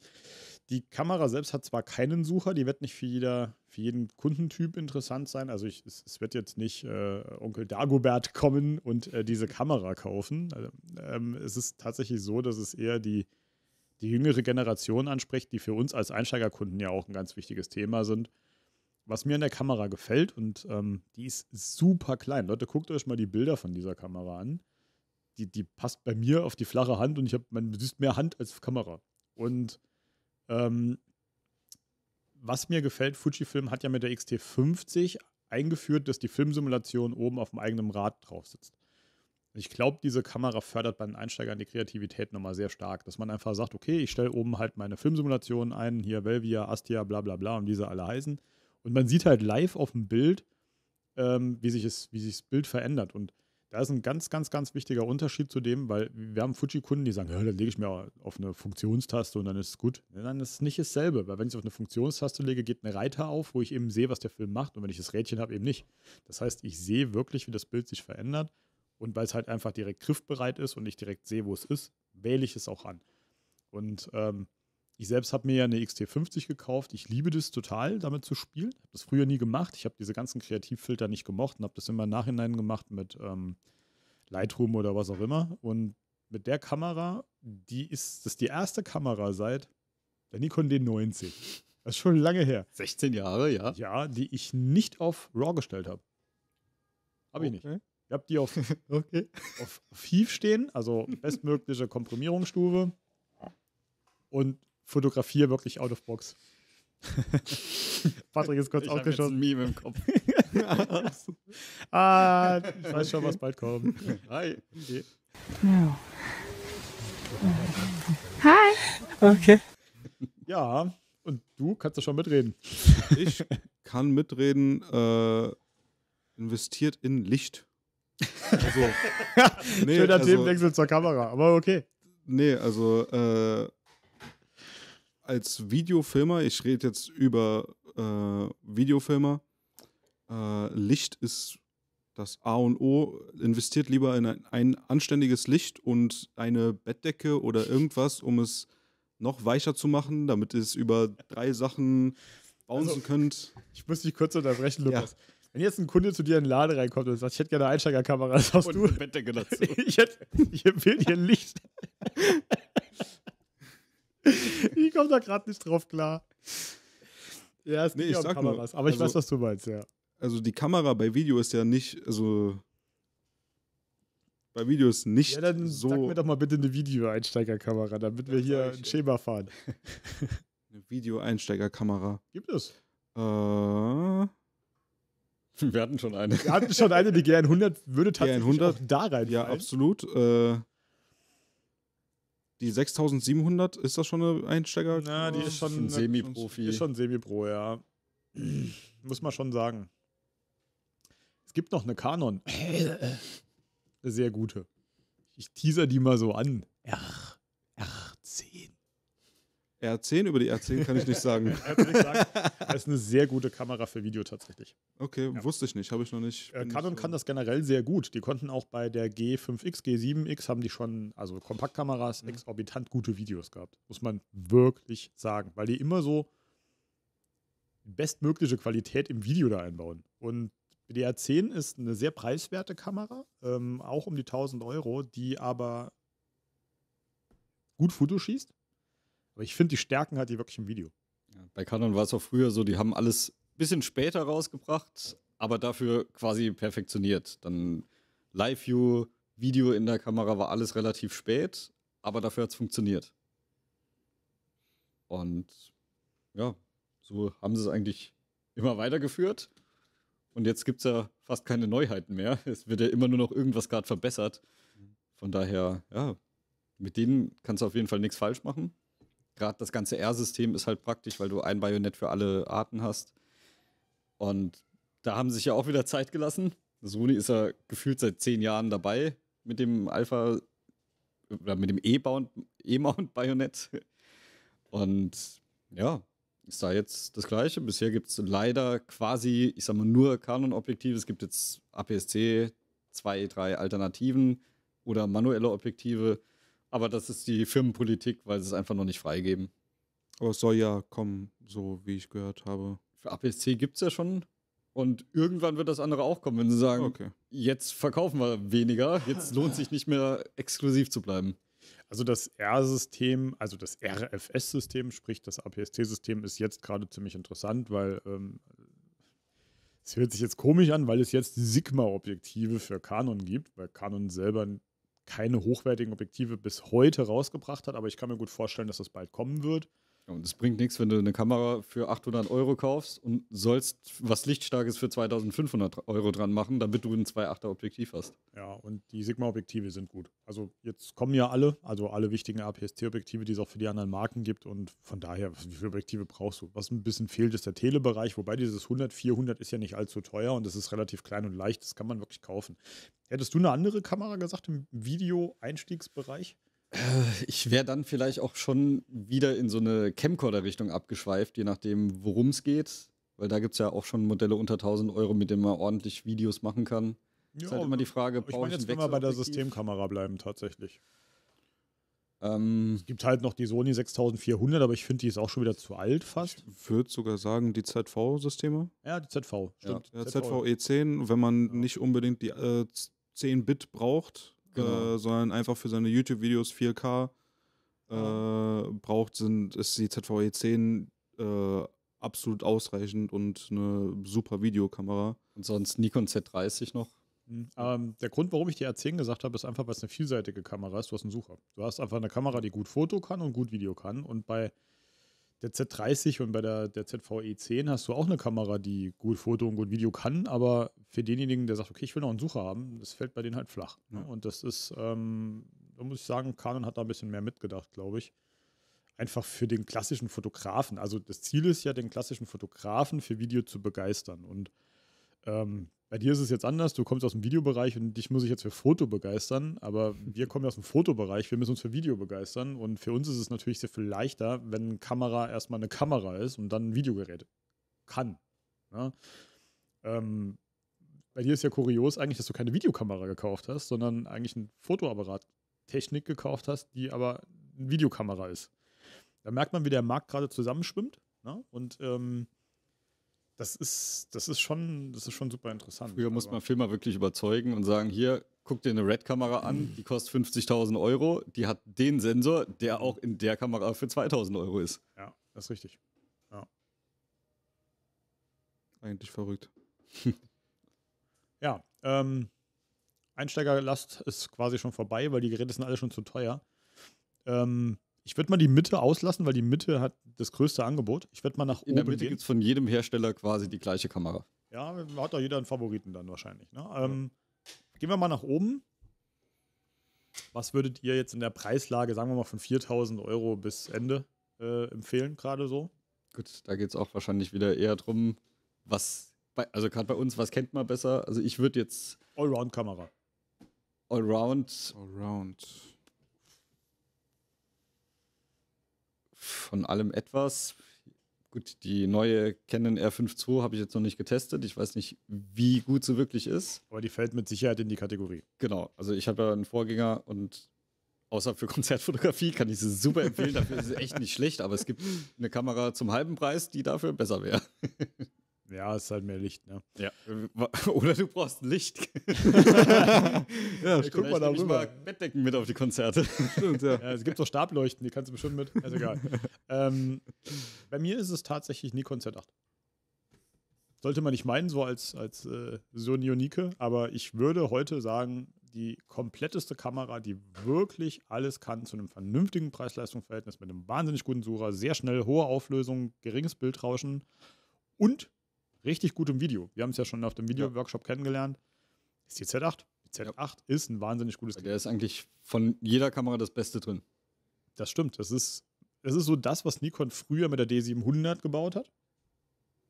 die Kamera selbst hat zwar keinen Sucher, die wird nicht für, jeder, für jeden Kundentyp interessant sein. Also ich, es, es, wird jetzt nicht äh, Onkel Dagobert kommen und äh, diese Kamera kaufen. Also, ähm, es ist tatsächlich so, dass es eher die, die jüngere Generation anspricht, die für uns als Einsteigerkunden ja auch ein ganz wichtiges Thema sind. Was mir an der Kamera gefällt, und ähm, die ist super klein. Leute, guckt euch mal die Bilder von dieser Kamera an. Die, die passt bei mir auf die flache Hand und ich habe, man besitzt mehr Hand als Kamera. Und ähm, was mir gefällt, Fujifilm hat ja mit der XT50 eingeführt, dass die Filmsimulation oben auf dem eigenen Rad drauf sitzt. Ich glaube, diese Kamera fördert bei den Einsteigern die Kreativität nochmal sehr stark, dass man einfach sagt, okay, ich stelle oben halt meine Filmsimulationen ein, hier Velvia, Astia, bla bla bla und diese alle heißen. Und man sieht halt live auf dem Bild, ähm, wie sich es, wie sich das Bild verändert. Und da ist ein ganz, ganz, ganz wichtiger Unterschied zu dem, weil wir haben Fuji-Kunden, die sagen, ja, dann lege ich mir auf eine Funktionstaste und dann ist es gut. Nein, das ist nicht dasselbe, weil wenn ich es auf eine Funktionstaste lege, geht ein Reiter auf, wo ich eben sehe, was der Film macht und wenn ich das Rädchen habe, eben nicht. Das heißt, ich sehe wirklich, wie das Bild sich verändert und weil es halt einfach direkt griffbereit ist und ich direkt sehe, wo es ist, wähle ich es auch an. Und ähm, ich selbst habe mir ja eine XT50 gekauft. Ich liebe das total, damit zu spielen. Habe das früher nie gemacht. Ich habe diese ganzen Kreativfilter nicht gemocht und habe das immer im Nachhinein gemacht mit ähm, Lightroom oder was auch immer. Und mit der Kamera, die ist, das ist die erste Kamera seit der Nikon D90. Das ist schon lange her. 16 Jahre, ja. Ja, die ich nicht auf RAW gestellt habe. Habe ich okay. nicht. Ich habe die auf, okay. auf, auf Heave stehen, also bestmögliche Komprimierungsstufe. Und fotografiere wirklich out of box. Patrick ist kurz ich habe ein Meme im Kopf. ah, ich weiß schon, was bald kommt. Hi. Okay. Hi. Okay. Ja, und du kannst doch schon mitreden. Ich kann mitreden, äh, investiert in Licht. Also, nee, Schöner also, Themenwechsel zur Kamera, aber okay. Nee, also äh, als Videofilmer, ich rede jetzt über äh, Videofilmer, äh, Licht ist das A und O. Investiert lieber in ein, ein, anständiges Licht und eine Bettdecke oder irgendwas, um es noch weicher zu machen, damit ihr es über drei Sachen bouncen also, könnt. Ich muss dich kurz unterbrechen, Lukas. Ja. Wenn jetzt ein Kunde zu dir in den Laden reinkommt und sagt, ich hätte gerne eine Einsteigerkamera, sagst und du. Bettdecke dazu. ich, hätte, ich will dir Licht. ich komme da gerade nicht drauf klar. Ja, es nee, ich sag Kameras, nur, aber ich also weiß, was du meinst, ja. Also die Kamera bei Video ist ja nicht, also bei Video ist nicht ja, dann so. Sag mir doch mal bitte eine Video-Einsteigerkamera, damit wir hier ein Schema fahren. Eine Video-Einsteigerkamera. Gibt es? Äh, wir hatten schon eine. Wir hatten schon eine, die GN100 würde tatsächlich GN100, auch da rein. Ja, absolut. Äh, die 6700, ist das schon eine Einsteiger? Ja, die ist schon ein Semi-Profi. Ist schon Semi-Pro, ja. Muss man schon sagen. Es gibt noch eine Canon. Eine sehr gute. Ich teaser die mal so an. Ja. R10? Über die R10 kann ich nicht sagen. Das ist eine sehr gute Kamera für Video tatsächlich. Okay, ja. wusste ich nicht, habe ich noch nicht. Äh, Canon nicht so kann das generell sehr gut. Die konnten auch bei der G5X, G7X haben die schon, also Kompaktkameras, mhm. exorbitant gute Videos gehabt. Muss man wirklich sagen, weil die immer so bestmögliche Qualität im Video da einbauen. Und die R10 ist eine sehr preiswerte Kamera, ähm, auch um die 1000 Euro, die aber gut Foto schießt aber ich finde, die Stärken hat die wirklich im Video. Ja, bei Canon war es auch früher so, die haben alles ein bisschen später rausgebracht, aber dafür quasi perfektioniert. Dann Live-View, Video in der Kamera war alles relativ spät, aber dafür hat es funktioniert. Und ja, so haben sie es eigentlich immer weitergeführt. Und jetzt gibt es ja fast keine Neuheiten mehr. Es wird ja immer nur noch irgendwas gerade verbessert. Mhm. Von daher, ja, mit denen kannst du auf jeden Fall nichts falsch machen gerade das ganze R-System ist halt praktisch, weil du ein Bajonett für alle Arten hast. Und da haben sie sich ja auch wieder Zeit gelassen. Sony ist ja gefühlt seit zehn Jahren dabei mit dem Alpha oder mit dem E-Mount-Bajonett. Und ja, ist da jetzt das Gleiche. Bisher gibt es leider quasi, ich sag mal, nur Canon-Objektive. Es gibt jetzt APS-C, zwei, drei Alternativen oder manuelle Objektive. Aber das ist die Firmenpolitik, weil sie es einfach noch nicht freigeben. Aber es soll ja kommen, so wie ich gehört habe. Für APS-C gibt es ja schon. Und irgendwann wird das andere auch kommen, wenn sie sagen, okay. jetzt verkaufen wir weniger, jetzt lohnt sich nicht mehr exklusiv zu bleiben. Also das R-System, also das RFS-System, sprich das APS-C-System, ist jetzt gerade ziemlich interessant, weil ähm, es ähm, hört sich jetzt komisch an, weil es jetzt Sigma-Objektive für Canon gibt, weil Canon selber keine hochwertigen Objektive bis heute rausgebracht hat, aber ich kann mir gut vorstellen, dass das bald kommen wird. Und es bringt nichts, wenn du eine Kamera für 800 Euro kaufst und sollst was Lichtstarkes für 2500 Euro dran machen, damit du ein 2,8er Objektiv hast. Ja, und die Sigma-Objektive sind gut. Also jetzt kommen ja alle, also alle wichtigen APS-C-Objektive, die es auch für die anderen Marken gibt. Und von daher, wie viele Objektive brauchst du? Was ein bisschen fehlt, ist der Telebereich. Wobei dieses 100, 400 ist ja nicht allzu teuer und es ist relativ klein und leicht. Das kann man wirklich kaufen. Hättest du eine andere Kamera gesagt im Video-Einstiegsbereich? Äh, ich wäre dann vielleicht auch schon wieder in so eine Camcorder-Richtung abgeschweift, je nachdem, worum es geht. Weil da gibt es ja auch schon Modelle unter 1000 Euro, mit denen man ordentlich Videos machen kann. Ja, ist halt immer die Frage, ich meine, jetzt können wir bei der Systemkamera bleiben, tatsächlich. Ähm, es gibt halt noch die Sony 6400, aber ich finde, die ist auch schon wieder zu alt fast. Ich würde sogar sagen, die ZV-Systeme. Ja, die ZV, stimmt. Ja. ZV E10, wenn man ja. Genau. nicht unbedingt die äh, 10-Bit braucht, genau. Äh, sondern einfach für seine YouTube-Videos 4K äh, ah. braucht, sind, ist die ZVE 10 äh, absolut ausreichend und eine super Videokamera. Und sonst Nikon Z30 noch? Mhm. Ähm, der Grund, warum ich die R10 gesagt habe, ist einfach, weil es eine vielseitige Kamera ist. Du hast einen Sucher. Du hast einfach eine Kamera, die gut Foto kann und gut Video kann. Und bei der Z30 und bei der, der ZVE10 hast du auch eine Kamera, die gut Foto und gut Video kann, aber für denjenigen, der sagt, okay, ich will noch einen Sucher haben, das fällt bei denen halt flach. Ne? Ja. Und das ist, ähm, da muss ich sagen, Canon hat da ein bisschen mehr mitgedacht, glaube ich. Einfach für den klassischen Fotografen. Also das Ziel ist ja, den klassischen Fotografen für Video zu begeistern. Und ähm, bei dir ist es jetzt anders, du kommst aus dem Videobereich und dich muss ich jetzt für Foto begeistern, aber wir kommen ja aus dem Fotobereich, wir müssen uns für Video begeistern und für uns ist es natürlich sehr viel leichter, wenn Kamera erstmal eine Kamera ist und dann ein Videogerät kann. Ja? Ne? Ähm, bei dir ist ja kurios eigentlich, dass du keine Videokamera gekauft hast, sondern eigentlich ein Fotoapparat-Technik gekauft hast, die aber eine Videokamera ist. Da merkt man, wie der Markt gerade zusammenschwimmt ne? und ähm, das ist, das ist schon, das ist schon super interessant. Früher muss man Filmer wirklich überzeugen und sagen, hier, guck dir eine Red-Kamera an, die kostet 50.000 Euro, die hat den Sensor, der auch in der Kamera für 2.000 Euro ist. Ja, das ist richtig. Ja. Eigentlich verrückt. ja, ähm, Einsteigerlast ist quasi schon vorbei, weil die Geräte sind alle schon zu teuer. Ähm, ich würde mal die Mitte auslassen, weil die Mitte hat das größte Angebot. Ich werde mal nach in oben. In der Mitte gibt es von jedem Hersteller quasi die gleiche Kamera. Ja, hat doch jeder einen Favoriten dann wahrscheinlich. Ne? Ähm, gehen wir mal nach oben. Was würdet ihr jetzt in der Preislage, sagen wir mal von 4000 Euro bis Ende, äh, empfehlen, gerade so? Gut, da geht es auch wahrscheinlich wieder eher drum, was, bei, also gerade bei uns, was kennt man besser? Also ich würde jetzt. Allround-Kamera. Allround. Allround. Von allem etwas. Gut, die neue Canon R5 II habe ich jetzt noch nicht getestet. Ich weiß nicht, wie gut sie wirklich ist. Aber die fällt mit Sicherheit in die Kategorie. Genau. Also ich habe ja einen Vorgänger und außer für Konzertfotografie kann ich sie super empfehlen. Dafür ist sie echt nicht schlecht, aber es gibt eine Kamera zum halben Preis, die dafür besser wäre. Ja, es ist halt mehr Licht, ne? Ja. Oder du brauchst Licht. ja, ich guck mal da rüber. Bettdecken mit auf die Konzerte. Stimmt, ja. ja. Es gibt doch Stableuchten, die kannst du bestimmt mit. Also egal. ähm, bei mir ist es tatsächlich nie Konzert 8. Sollte man nicht meinen, so als, als äh, Sonionike, aber ich würde heute sagen, die kompletteste Kamera, die wirklich alles kann, zu einem vernünftigen preis leistungs verhältnis mit einem wahnsinnig guten Sucher, sehr schnell, hohe Auflösung, geringes Bildrauschen und richtig gut im Video. Wir haben es ja schon auf dem Video-Workshop ja. kennengelernt. Ist die Z8. Die Z8 ja. ist ein wahnsinnig gutes Der ist eigentlich von jeder Kamera das Beste drin. Das stimmt. Das ist, das ist so das, was Nikon früher mit der D700 gebaut hat.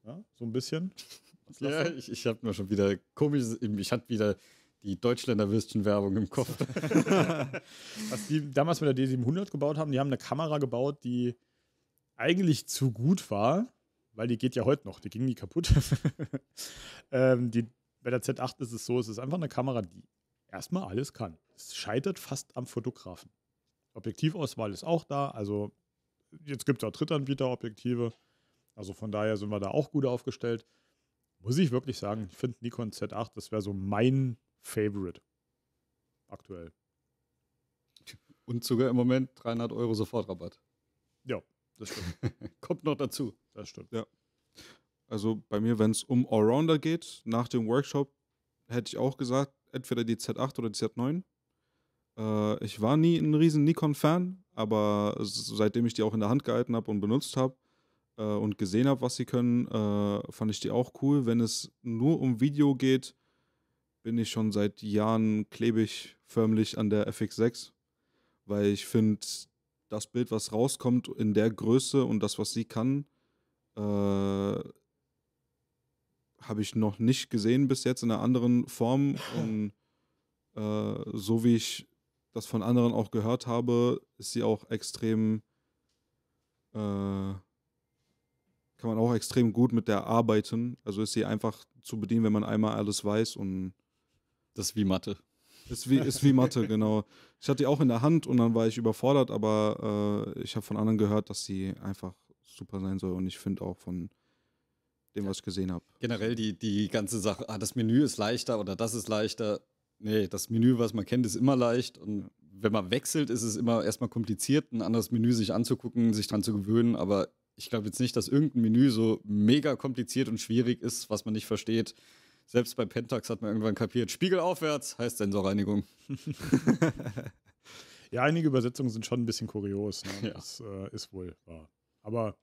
Ja, so ein bisschen. ja, ich, ich habe mir schon wieder komisch, ich hatte wieder die Deutschländer-Würstchen-Werbung im Kopf. was die damals mit der D700 gebaut haben, die haben eine Kamera gebaut, die eigentlich zu gut war, weil die geht ja heute noch, die ging nie kaputt. ähm, die, bei der Z8 ist es so, es ist einfach eine Kamera, die erstmal alles kann. Es scheitert fast am Fotografen. Objektivauswahl ist auch da, also jetzt gibt es auch Drittanbieterobjektive, also von daher sind wir da auch gut aufgestellt. Muss ich wirklich sagen, ich finde Nikon Z8, das wäre so mein Favorite aktuell. Und sogar im Moment 300 Euro Sofortrabatt. Ja, das stimmt. Kommt noch dazu. Das stimmt. Ja. Also bei mir, wenn es um Allrounder geht, nach dem Workshop hätte ich auch gesagt, entweder die Z8 oder die Z9. Äh, ich war nie ein riesen Nikon-Fan, aber seitdem ich die auch in der Hand gehalten habe und benutzt habe äh, und gesehen habe, was sie können, äh, fand ich die auch cool. Wenn es nur um Video geht, bin ich schon seit Jahren klebig förmlich an der FX6, weil ich finde, das Bild, was rauskommt in der Größe und das, was sie kann, äh, habe ich noch nicht gesehen bis jetzt in einer anderen Form. Und äh, so wie ich das von anderen auch gehört habe, ist sie auch extrem, äh, kann man auch extrem gut mit der arbeiten. Also ist sie einfach zu bedienen, wenn man einmal alles weiß und das ist wie Mathe. Ist wie, ist wie Mathe, genau. Ich hatte die auch in der Hand und dann war ich überfordert, aber äh, ich habe von anderen gehört, dass sie einfach super sein soll. Und ich finde auch von dem, was ich gesehen habe. Generell die, die ganze Sache, ah, das Menü ist leichter oder das ist leichter. Nee, das Menü, was man kennt, ist immer leicht. Und ja. wenn man wechselt, ist es immer erstmal kompliziert, ein anderes Menü sich anzugucken, sich dran zu gewöhnen. Aber ich glaube jetzt nicht, dass irgendein Menü so mega kompliziert und schwierig ist, was man nicht versteht. Selbst bei Pentax hat man irgendwann kapiert, Spiegel aufwärts heißt Sensorreinigung. ja, einige Übersetzungen sind schon ein bisschen kurios. Ne? Ja. Das äh, ist wohl wahr. Aber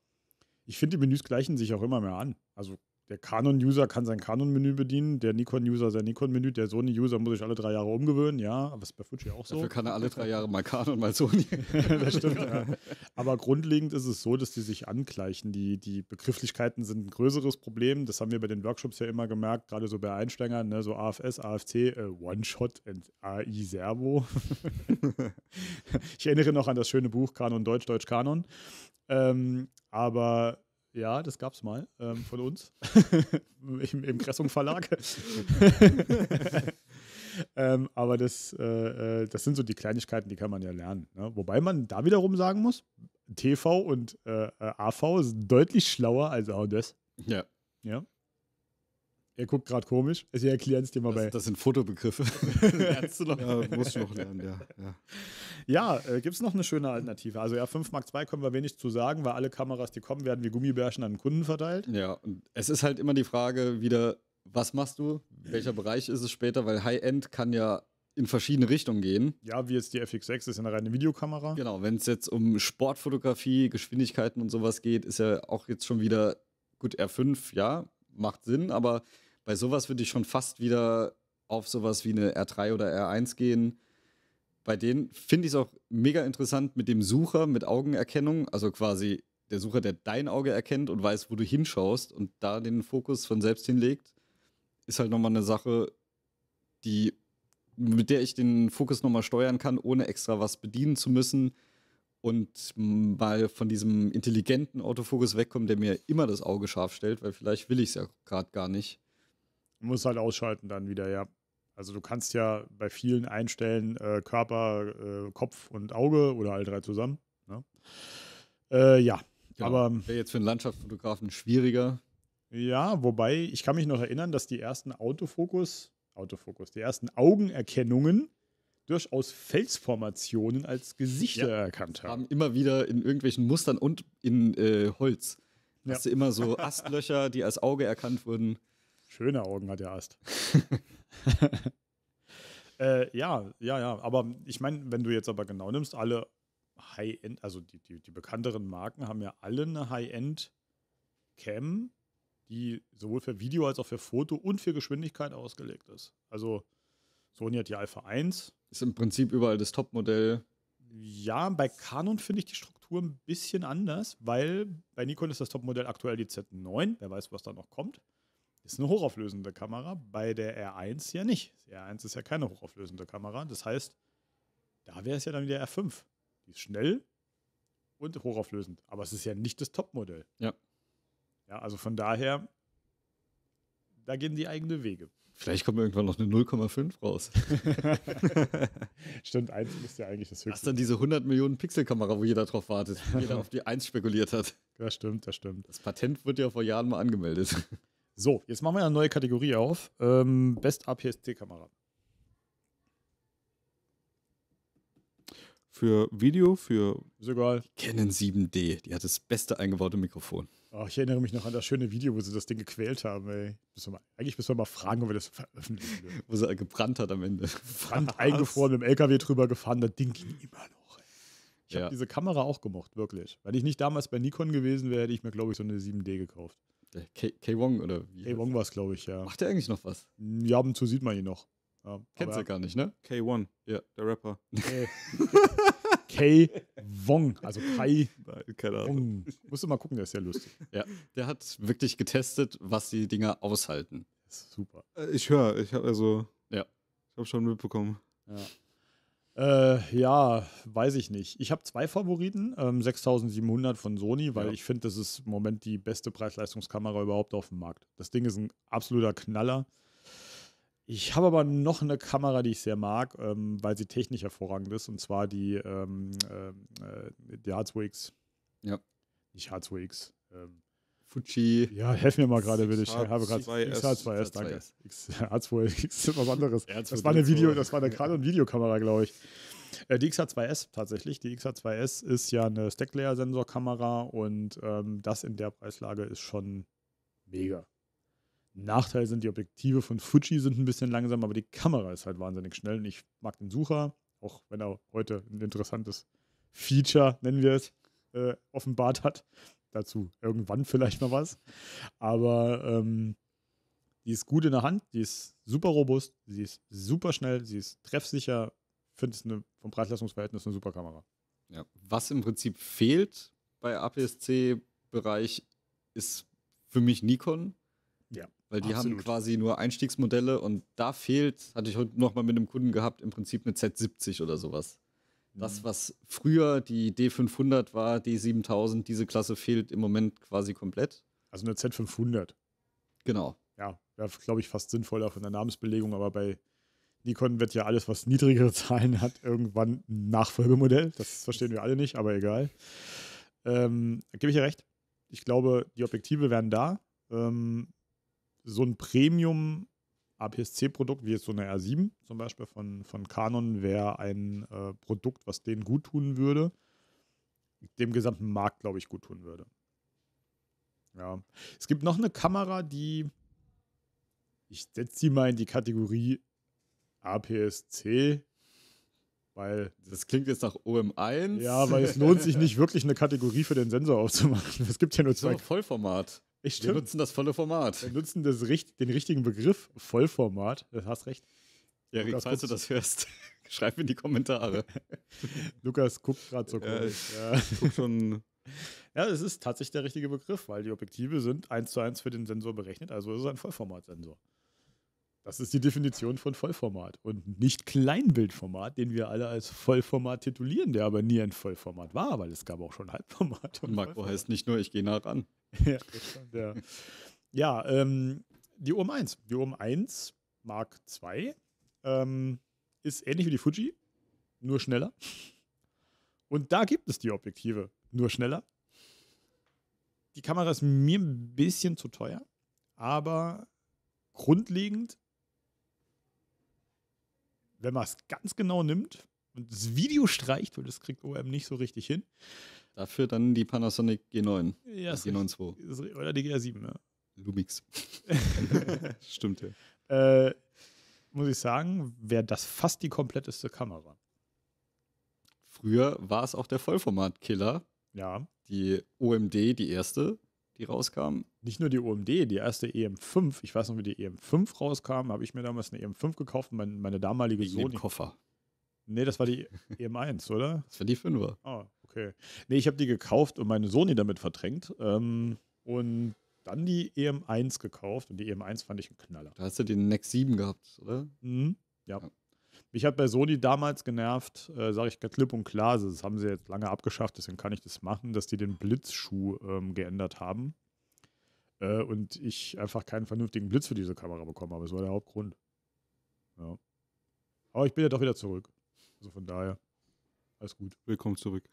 ich finde, die Menüs gleichen sich auch immer mehr an. Also der Canon-User kann sein Canon-Menü bedienen, der Nikon-User sein Nikon-Menü, der Sony-User muss sich alle drei Jahre umgewöhnen, ja, aber ist bei Fuji auch so. Dafür kann er alle drei Jahre mal Canon, mal Sony. das stimmt, ja. Aber grundlegend ist es so, dass die sich angleichen. Die, die Begrifflichkeiten sind ein größeres Problem, das haben wir bei den Workshops ja immer gemerkt, gerade so bei Einsteigern, ne, so AFS, AFC, äh, One-Shot und AI-Servo. ich erinnere noch an das schöne Buch Canon Deutsch, Deutsch, Canon. Ähm, aber ja, das gab es mal ähm, von uns Im, im Kressung Verlag. ähm, aber das, äh, äh, das sind so die Kleinigkeiten, die kann man ja lernen. Ne? Wobei man da wiederum sagen muss, TV und äh, AV sind deutlich schlauer als ADS. Ja. Ja. Er guckt gerade komisch. Also wir erklären es dir mal bei. Das sind Fotobegriffe. Lernst du noch? Ja, musst du noch lernen, ja. Ja, ja äh, gibt es noch eine schöne Alternative. Also R5 Mark II können wir wenig zu sagen, weil alle Kameras, die kommen, werden wie Gummibärchen an den Kunden verteilt. Ja, und es ist halt immer die Frage wieder, was machst du? Welcher Bereich ist es später? Weil High-End kann ja in verschiedene Richtungen gehen. Ja, wie jetzt die FX6 ist ja eine reine Videokamera. Genau, wenn es jetzt um Sportfotografie, Geschwindigkeiten und sowas geht, ist ja auch jetzt schon wieder, gut, R5, ja, macht Sinn, aber bei sowas würde ich schon fast wieder auf sowas wie eine R3 oder R1 gehen. Bei denen finde ich es auch mega interessant mit dem Sucher, mit Augenerkennung, also quasi der Sucher, der dein Auge erkennt und weiß, wo du hinschaust und da den Fokus von selbst hinlegt, ist halt nochmal eine Sache, die, mit der ich den Fokus nochmal steuern kann, ohne extra was bedienen zu müssen und mal von diesem intelligenten Autofokus wegkommen, der mir immer das Auge scharf stellt, weil vielleicht will ich es ja gerade gar nicht. Du musst halt ausschalten dann wieder, ja. Also du kannst ja bei vielen einstellen äh, Körper, äh, Kopf und Auge oder alle drei zusammen. Ne? Äh, ja, genau. aber wäre jetzt für einen Landschaftsfotografen schwieriger. Ja, wobei ich kann mich noch erinnern, dass die ersten Autofokus, Autofokus, die ersten Augenerkennungen durchaus Felsformationen als Gesichter ja, erkannt haben. Haben immer wieder in irgendwelchen Mustern und in äh, Holz. Ja. Hast du immer so Astlöcher, die als Auge erkannt wurden. Schöne Augen hat der Ast. äh, ja, ja, ja. Aber ich meine, wenn du jetzt aber genau nimmst, alle High-End, also die, die, die bekannteren Marken haben ja alle eine High-End-Cam, die sowohl für Video als auch für Foto und für Geschwindigkeit ausgelegt ist. Also Sony hat die Alpha 1. Ist im Prinzip überall das Topmodell. Ja, bei Canon finde ich die Struktur ein bisschen anders, weil bei Nikon ist das Topmodell aktuell die Z9. Wer weiß, was da noch kommt. Ist eine hochauflösende Kamera, bei der R1 ja nicht. Die R1 ist ja keine hochauflösende Kamera. Das heißt, da wäre es ja dann wieder R5. Die ist schnell und hochauflösend. Aber es ist ja nicht das Topmodell. Ja. Ja, also von daher, da gehen die eigene Wege. Vielleicht kommt irgendwann noch eine 0,5 raus. Stimmt, 1 ist ja eigentlich das höchste. Hast dann diese 100 Millionen Pixel-Kamera, wo jeder drauf wartet, wo jeder auf die 1 spekuliert hat. Das stimmt, das stimmt. Das Patent wird ja vor Jahren mal angemeldet. So, jetzt machen wir eine neue Kategorie auf. Ähm, Best APS-C-Kamera. Für Video, für ist egal. Canon 7D. Die hat das beste eingebaute Mikrofon. Ach, ich erinnere mich noch an das schöne Video, wo sie das Ding gequält haben, ey. Müssen mal, eigentlich müssen wir mal fragen, ob wir das veröffentlichen würden. wo sie gebrannt hat am Ende. Brand eingefroren, mit dem LKW drüber gefahren, das Ding ging immer noch. Ey. Ich ja. habe diese Kamera auch gemocht, wirklich. Wenn ich nicht damals bei Nikon gewesen wäre, hätte ich mir, glaube ich, so eine 7D gekauft der äh, K, K Wong oder wie? K Wong war es, glaube ich, ja. Macht der eigentlich noch was? Hm, ja, ab und zu sieht man ihn noch. Ja, Kennst du gar nicht, ne? k Wong, ja, der Rapper. K, K Wong, also Kai Nein, keine Ahnung. Wong. Musst du mal gucken, der ist ja lustig. Ja, der hat wirklich getestet, was die Dinger aushalten. Super. Äh, ich höre, ich habe also. Ja. Ich habe schon mitbekommen. Ja. Äh, ja, weiß ich nicht. Ich habe zwei Favoriten. Ähm, 6700 von Sony, weil ja. ich finde, das ist im Moment die beste Preis-Leistungskamera überhaupt auf dem Markt. Das Ding ist ein absoluter Knaller. Ich habe aber noch eine Kamera, die ich sehr mag, ähm, weil sie technisch hervorragend ist, und zwar die, ähm, ähm äh, die H2X. Ja. Nicht H2X. Ähm, Fuji. Ja, helf mir mal gerade, bitte. Ich habe gerade XH2S, danke. XH2, X, was anderes. Das war eine Video, das war eine gerade und Videokamera, glaube ich. Äh, die XH2S tatsächlich. Die XH2S ist ja eine Stacklayer-Sensorkamera und ähm, das in der Preislage ist schon mega. Nachteil sind die Objektive von Fuji sind ein bisschen langsam, aber die Kamera ist halt wahnsinnig schnell und ich mag den Sucher, auch wenn er heute ein interessantes Feature, nennen wir es, äh, offenbart hat dazu irgendwann vielleicht mal was. Aber ähm, die ist gut in der Hand, die ist super robust, sie ist super schnell, sie ist treffsicher. Ich finde es vom Preis-Leistungs-Verhältnis eine super Kamera. Ja, was im Prinzip fehlt bei APS-C-Bereich ist für mich Nikon. Ja. Weil die absolut. haben quasi nur Einstiegsmodelle und da fehlt, hatte ich heute nochmal mit einem Kunden gehabt, im Prinzip eine Z70 oder sowas das, mhm. was früher die D500 war, D7000, diese Klasse fehlt im Moment quasi komplett. Also eine Z500. Genau. Ja, wäre, glaube ich, fast sinnvoller von der Namensbelegung, aber bei Nikon wird ja alles, was niedrigere Zahlen hat, irgendwann ein Nachfolgemodell. Das verstehen wir alle nicht, aber egal. Ähm, Gebe ich ja recht. Ich glaube, die Objektive werden da. Ähm, so ein Premium APS-C-Produkt, wie jetzt so eine R7 zum Beispiel von, von Canon, wäre ein äh, Produkt, was denen gut tun würde, dem gesamten Markt, glaube ich, gut tun würde. Ja. Es gibt noch eine Kamera, die ich setze sie mal in die Kategorie APS-C, weil. Das klingt jetzt nach OM1. Ja, weil es lohnt sich nicht wirklich eine Kategorie für den Sensor aufzumachen. Es gibt ja nur zwei. Vollformat. Ich Wir nutzen das volle Format. Wir nutzen das, den richtigen Begriff, Vollformat. Du hast recht. Ja, Lukas, falls du das hörst, schreib in die Kommentare. Lukas guckt gerade so äh, komisch. Ja, ja. Guck schon. Ja, es ist tatsächlich der richtige Begriff, weil die Objektive sind eins zu eins für den Sensor berechnet, also ist es ein Vollformatsensor. Das ist die Definition von Vollformat und nicht Kleinbildformat, den wir alle als Vollformat titulieren, der aber nie ein Vollformat war, weil es gab auch schon Halbformat. Und Makro heißt nicht nur, ich gehe nah ran. ja, stimmt, ja. ja ähm, die om 1. Die om 1 Mark II ähm, ist ähnlich wie die Fuji, nur schneller. Und da gibt es die Objektive, nur schneller. Die Kamera ist mir ein bisschen zu teuer, aber grundlegend wenn man es ganz genau nimmt und das Video streicht, weil das kriegt OM nicht so richtig hin. Dafür dann die Panasonic G9. Ja, äh, G9 Oder die g 7 ja. Lumix. Stimmt, ja. Äh, muss ich sagen, wäre das fast die kompletteste Kamera. Früher war es auch der Vollformat-Killer. Ja. Die OMD, die erste, die rauskam. Nicht nur die OMD, die erste EM5, ich weiß noch, wie die EM5 rauskam, habe ich mir damals eine EM5 gekauft, meine, meine damalige Wegen Sony. Koffer. Nee, das war die EM1, oder? Das war die 5er. Ah, okay. Nee, ich habe die gekauft und meine Sony damit verdrängt. Ähm, und dann die EM1 gekauft und die EM1 fand ich ein Knaller. Da hast du den Nex 7 gehabt, oder? Mhm. Ja. ja. Mich hat bei Sony damals genervt, äh, sage ich klipp und klar, also, das haben sie jetzt lange abgeschafft, deswegen kann ich das machen, dass die den Blitzschuh ähm, geändert haben. Äh, und ich einfach keinen vernünftigen Blitz für diese Kamera bekommen habe. Das war der Hauptgrund. Ja. Aber ich bin ja doch wieder zurück. Also von daher, alles gut. Willkommen zurück.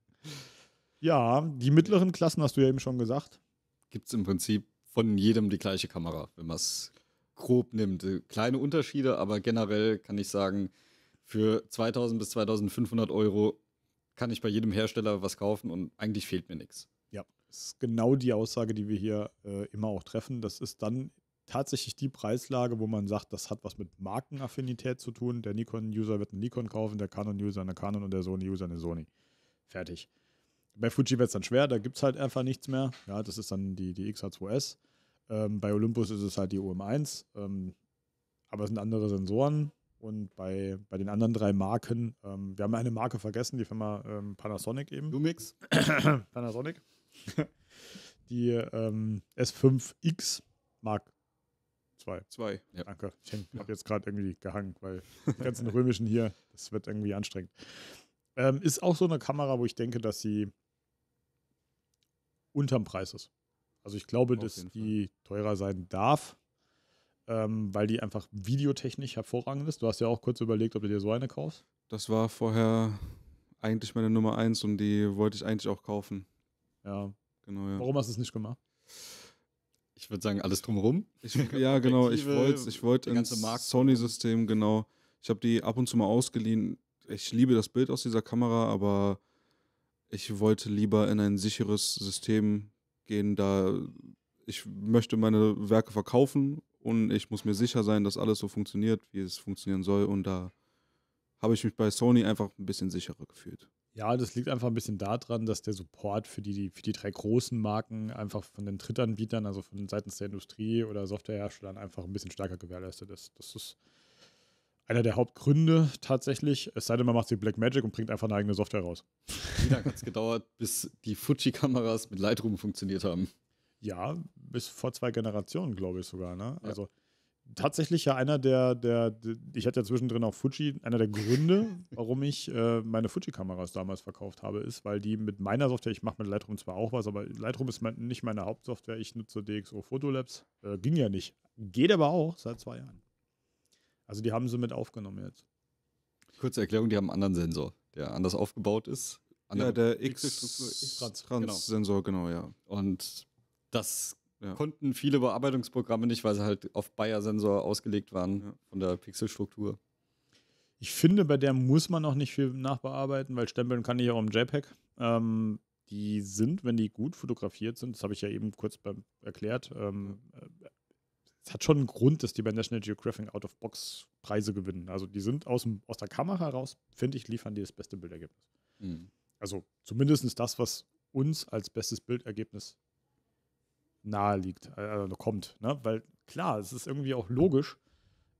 ja, die mittleren Klassen hast du ja eben schon gesagt. Gibt es im Prinzip von jedem die gleiche Kamera, wenn man es grob nimmt. Äh, kleine Unterschiede, aber generell kann ich sagen, für 2000 bis 2500 Euro kann ich bei jedem Hersteller was kaufen und eigentlich fehlt mir nichts. Ja, das ist genau die Aussage, die wir hier äh, immer auch treffen. Das ist dann tatsächlich die Preislage, wo man sagt, das hat was mit Markenaffinität zu tun. Der Nikon-User wird einen Nikon kaufen, der Canon-User eine Canon und der Sony-User eine Sony. Fertig. Bei Fuji wird es dann schwer, da gibt es halt einfach nichts mehr. Ja, das ist dann die, die XH2S. Ähm, bei Olympus ist es halt die OM1, ähm, aber es sind andere Sensoren. Und bei, bei den anderen drei Marken, ähm, wir haben eine Marke vergessen, die Firma ähm, Panasonic eben. Lumix. Panasonic. die ähm, S5X Mark 2. 2. Ja. Danke. Ich habe jetzt gerade irgendwie gehangen, weil die ganzen römischen hier, das wird irgendwie anstrengend. Ähm, ist auch so eine Kamera, wo ich denke, dass sie unterm Preis ist. Also ich glaube, dass die Fall. teurer sein darf, ähm, weil die einfach videotechnisch hervorragend ist. Du hast ja auch kurz überlegt, ob du dir so eine kaufst. Das war vorher eigentlich meine Nummer eins und die wollte ich eigentlich auch kaufen. Ja. Genau, ja. Warum hast du es nicht gemacht? Ich würde sagen, alles drumherum. Ich, ja, genau. Ich wollte ich wollt ins Sony-System, genau. Ich habe die ab und zu mal ausgeliehen. Ich liebe das Bild aus dieser Kamera, aber ich wollte lieber in ein sicheres System gehen, da ich möchte meine Werke verkaufen und ich muss mir sicher sein, dass alles so funktioniert, wie es funktionieren soll. Und da habe ich mich bei Sony einfach ein bisschen sicherer gefühlt. Ja, das liegt einfach ein bisschen daran, dass der Support für die, für die drei großen Marken einfach von den Drittanbietern, also von seitens der Industrie oder Softwareherstellern, einfach ein bisschen stärker gewährleistet ist. Das ist einer der Hauptgründe tatsächlich, es sei denn, man macht sie Black Magic und bringt einfach eine eigene Software raus. Wie lange hat es gedauert, bis die Fuji-Kameras mit Lightroom funktioniert haben? Ja, bis vor zwei Generationen, glaube ich sogar. Ne? Ja. Also tatsächlich ja einer der, der, der, ich hatte ja zwischendrin auch Fuji, einer der Gründe, warum ich äh, meine Fuji-Kameras damals verkauft habe, ist, weil die mit meiner Software, ich mache mit Lightroom zwar auch was, aber Lightroom ist mein, nicht meine Hauptsoftware, ich nutze DxO Photolabs. Äh, ging ja nicht. Geht aber auch seit zwei Jahren. Also die haben sie mit aufgenommen jetzt. Kurze Erklärung, die haben einen anderen Sensor, der anders aufgebaut ist. Ja, der X-Trans-Sensor, genau. genau. ja. Und das ja. konnten viele Bearbeitungsprogramme nicht, weil sie halt auf Bayer-Sensor ausgelegt waren ja. von der Pixelstruktur. Ich finde, bei der muss man noch nicht viel nachbearbeiten, weil stempeln kann ich auch im JPEG. Ähm, die sind, wenn die gut fotografiert sind, das habe ich ja eben kurz erklärt, ähm, äh, es hat schon einen Grund, dass die bei National Geographic Out-of-Box Preise gewinnen. Also die sind aus, dem, aus der Kamera heraus, finde ich, liefern die das beste Bildergebnis. Mhm. Also zumindest das, was uns als bestes Bildergebnis nahe liegt, äh, also kommt. Ne? Weil klar, es ist irgendwie auch logisch.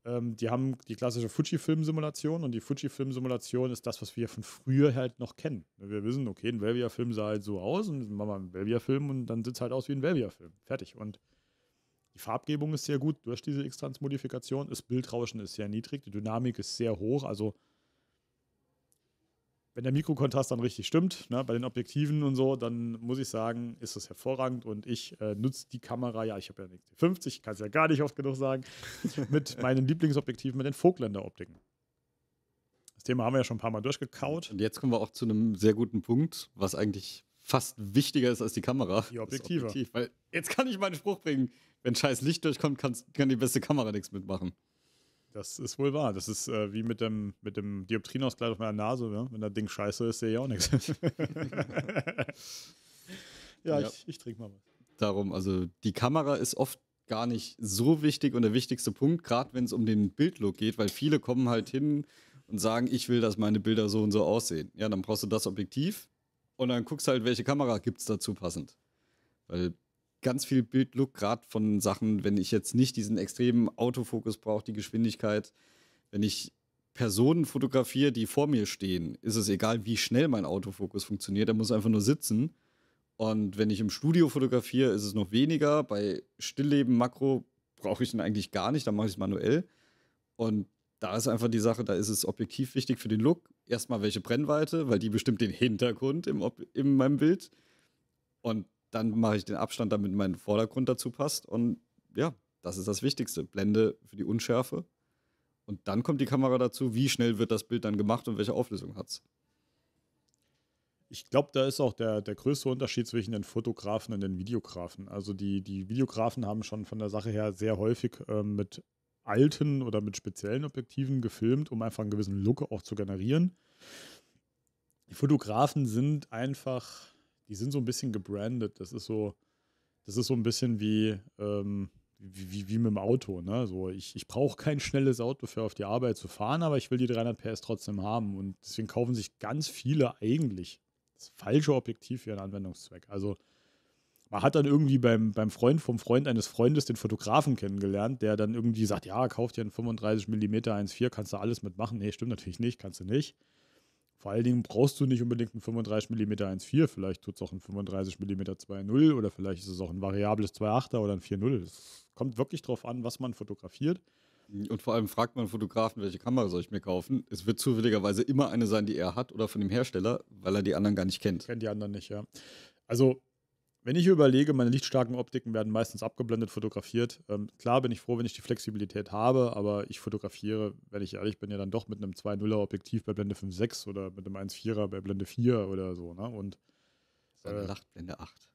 Ähm, die haben die klassische fuji film simulation und die fuji film simulation ist das, was wir von früher halt noch kennen. Wir wissen, okay, ein Velvia-Film sah halt so aus und dann machen wir einen Velvia-Film und dann sieht es halt aus wie ein Velvia-Film. Fertig. Und die Farbgebung ist sehr gut durch diese X-Trans-Modifikation. Das Bildrauschen ist sehr niedrig, die Dynamik ist sehr hoch. Also, wenn der Mikrokontrast dann richtig stimmt, ne, bei den Objektiven und so, dann muss ich sagen, ist das hervorragend. Und ich äh, nutze die Kamera, ja, ich habe ja eine XT50, kann es ja gar nicht oft genug sagen, mit meinen Lieblingsobjektiven, mit den Vogtländer-Optiken. Das Thema haben wir ja schon ein paar Mal durchgekaut. Und jetzt kommen wir auch zu einem sehr guten Punkt, was eigentlich fast wichtiger ist als die Kamera. Die Objektive. Objektiv, weil jetzt kann ich meinen Spruch bringen. Wenn scheiß Licht durchkommt, kann die beste Kamera nichts mitmachen. Das ist wohl wahr. Das ist äh, wie mit dem, mit dem Dioptrinausgleich auf meiner Nase. Ne? Wenn das Ding scheiße ist, sehe ich auch nichts. ja, ja, ich, ich trinke mal was. Darum, also die Kamera ist oft gar nicht so wichtig und der wichtigste Punkt, gerade wenn es um den Bildlook geht, weil viele kommen halt hin und sagen, ich will, dass meine Bilder so und so aussehen. Ja, dann brauchst du das Objektiv, und dann guckst halt, welche Kamera gibt es dazu passend. Weil ganz viel Bildlook, gerade von Sachen, wenn ich jetzt nicht diesen extremen Autofokus brauche, die Geschwindigkeit, wenn ich Personen fotografiere, die vor mir stehen, ist es egal, wie schnell mein Autofokus funktioniert, er muss einfach nur sitzen. Und wenn ich im Studio fotografiere, ist es noch weniger. Bei Stillleben, Makro brauche ich ihn eigentlich gar nicht, dann mache ich es manuell. Und da ist einfach die Sache, da ist es objektiv wichtig für den Look. Erstmal welche Brennweite, weil die bestimmt den Hintergrund im, in meinem Bild. Und dann mache ich den Abstand, damit mein Vordergrund dazu passt. Und ja, das ist das Wichtigste. Blende für die Unschärfe. Und dann kommt die Kamera dazu, wie schnell wird das Bild dann gemacht und welche Auflösung hat es. Ich glaube, da ist auch der, der größte Unterschied zwischen den Fotografen und den Videografen. Also die, die Videografen haben schon von der Sache her sehr häufig äh, mit alten oder mit speziellen Objektiven gefilmt, um einfach einen gewissen Look auch zu generieren. Die Fotografen sind einfach, die sind so ein bisschen gebrandet. Das ist so, das ist so ein bisschen wie, ähm, wie, wie, wie, mit dem Auto. Ne? So, ich ich brauche kein schnelles Auto für auf die Arbeit zu fahren, aber ich will die 300 PS trotzdem haben. Und deswegen kaufen sich ganz viele eigentlich das falsche Objektiv für ihren Anwendungszweck. Also man hat dann irgendwie beim, beim Freund vom Freund eines Freundes den Fotografen kennengelernt, der dann irgendwie sagt, ja, kauf dir einen 35 mm 1.4, kannst du alles mitmachen. Nee, stimmt natürlich nicht, kannst du nicht. Vor allen Dingen brauchst du nicht unbedingt einen 35 mm 1.4, vielleicht tut es auch ein 35 mm 2.0 oder vielleicht ist es auch ein variables 2.8er oder ein 4.0. Es kommt wirklich drauf an, was man fotografiert. Und vor allem fragt man Fotografen, welche Kamera soll ich mir kaufen? Es wird zufälligerweise immer eine sein, die er hat oder von dem Hersteller, weil er die anderen gar nicht kennt. Kennt die anderen nicht, ja. Also wenn ich überlege, meine lichtstarken Optiken werden meistens abgeblendet fotografiert. Ähm, klar bin ich froh, wenn ich die Flexibilität habe, aber ich fotografiere, wenn ich ehrlich bin, ja dann doch mit einem 2.0er Objektiv bei Blende 5.6 oder mit einem 1.4er bei Blende 4 oder so. Ne? Und, Sonne äh, lacht Blende 8.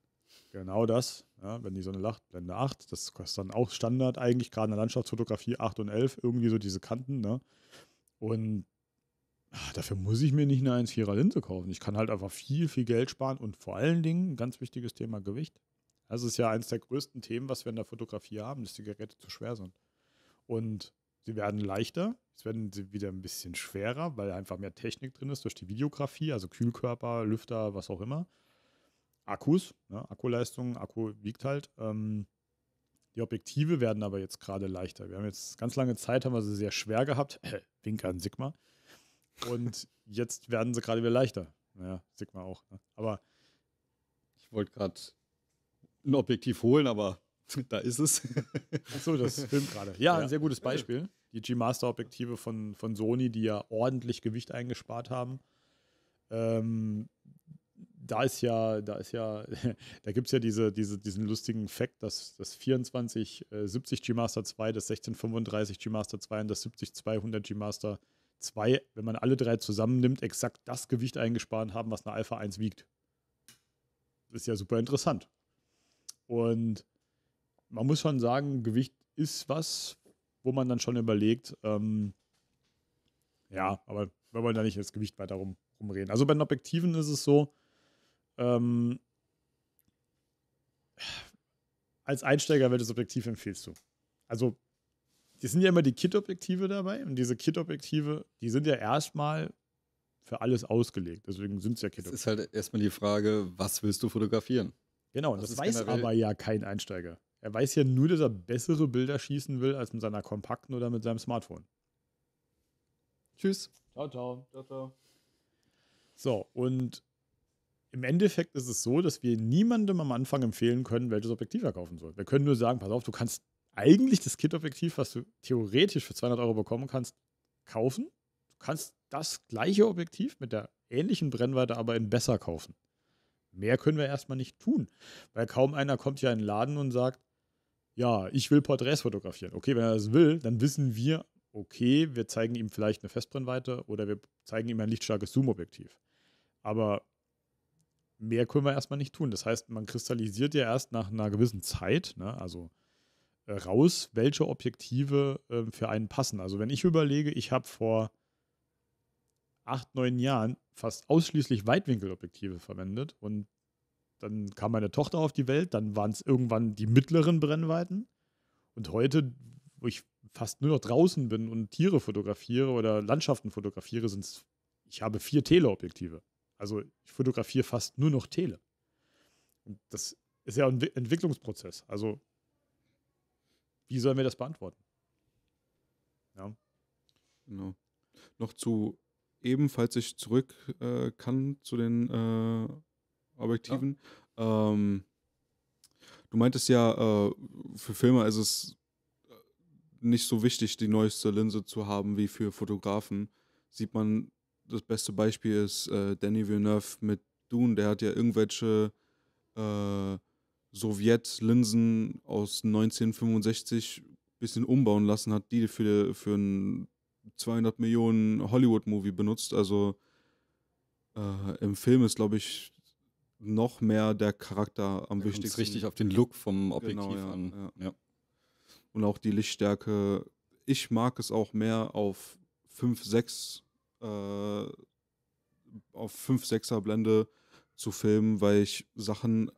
Genau das, ja, wenn die Sonne lacht, Blende 8. Das ist dann auch Standard eigentlich, gerade in der Landschaftsfotografie 8 und 11, irgendwie so diese Kanten. Ne? Und Ah, dafür muss ich mir nicht eine 1,4er Linse kaufen. Ich kann halt einfach viel, viel Geld sparen und vor allen Dingen, ganz wichtiges Thema, Gewicht. Das ist ja eines der größten Themen, was wir in der Fotografie haben, dass die Geräte zu schwer sind. Und sie werden leichter, es werden sie wieder ein bisschen schwerer, weil einfach mehr Technik drin ist durch die Videografie, also Kühlkörper, Lüfter, was auch immer. Akkus, ne? Akkuleistung, Akku wiegt halt. Ähm, die Objektive werden aber jetzt gerade leichter. Wir haben jetzt ganz lange Zeit, haben wir sie sehr schwer gehabt. Wink an Sigma. Und jetzt werden sie gerade wieder leichter. Naja, Sigma auch. Ne? Aber ich wollte gerade ein Objektiv holen, aber da ist es. Achso, das filmt gerade. Ja, ja, ein sehr gutes Beispiel. Die G-Master-Objektive von, von Sony, die ja ordentlich Gewicht eingespart haben. Ähm, da ist ja, da ist ja, da gibt es ja diese, diese, diesen lustigen Fakt, dass äh, das 2470 äh, G-Master 2, das 1635 G-Master 2 und das 70 200 G-Master zwei, wenn man alle drei zusammennimmt, exakt das Gewicht eingespart haben, was eine Alpha 1 wiegt. Das ist ja super interessant. Und man muss schon sagen, Gewicht ist was, wo man dann schon überlegt, ähm, ja, aber wir wollen da nicht das Gewicht weiter rum, rumreden. Also bei den Objektiven ist es so, ähm, als Einsteiger welches Objektiv empfiehlst du? Also die sind ja immer die Kit-Objektive dabei und diese Kit-Objektive, die sind ja erstmal für alles ausgelegt. Deswegen sind es ja Kit-Objektive. Es ist halt erstmal die Frage, was willst du fotografieren? Genau, das, das weiß aber ja kein Einsteiger. Er weiß ja nur, dass er bessere Bilder schießen will als mit seiner kompakten oder mit seinem Smartphone. Tschüss. Ciao, ciao. Ciao, ciao. So, und im Endeffekt ist es so, dass wir niemandem am Anfang empfehlen können, welches Objektiv er kaufen soll. Wir können nur sagen, pass auf, du kannst eigentlich das Kit-Objektiv, was du theoretisch für 200 Euro bekommen kannst, kaufen. Du kannst das gleiche Objektiv mit der ähnlichen Brennweite aber in besser kaufen. Mehr können wir erstmal nicht tun, weil kaum einer kommt ja in den Laden und sagt, ja, ich will Porträts fotografieren. Okay, wenn er das will, dann wissen wir, okay, wir zeigen ihm vielleicht eine Festbrennweite oder wir zeigen ihm ein lichtstarkes Zoom-Objektiv. Aber mehr können wir erstmal nicht tun. Das heißt, man kristallisiert ja erst nach einer gewissen Zeit, ne? also raus, welche Objektive äh, für einen passen. Also wenn ich überlege, ich habe vor acht, neun Jahren fast ausschließlich Weitwinkelobjektive verwendet und dann kam meine Tochter auf die Welt, dann waren es irgendwann die mittleren Brennweiten und heute, wo ich fast nur noch draußen bin und Tiere fotografiere oder Landschaften fotografiere, sind es, ich habe vier Teleobjektive. Also ich fotografiere fast nur noch Tele. Und das ist ja ein Entwicklungsprozess. Also wie sollen wir das beantworten? Ja. Genau. Noch zu eben, falls ich zurück äh, kann zu den äh, Objektiven. Ja. Ähm, du meintest ja, äh, für Filme ist es äh, nicht so wichtig, die neueste Linse zu haben wie für Fotografen. Sieht man, das beste Beispiel ist äh, Danny Villeneuve mit Dune, der hat ja irgendwelche äh, Sowjetlinsen aus 1965 ein bisschen umbauen lassen, hat die für, für einen 200 Millionen Hollywood-Movie benutzt. Also äh, im Film ist, glaube ich, noch mehr der Charakter am da wichtigsten. richtig auf den Look vom genau, Objektiv genau, ja, an. Ja. Ja. Und auch die Lichtstärke. Ich mag es auch mehr auf 5, 6, äh, auf 5, 6er Blende zu filmen, weil ich Sachen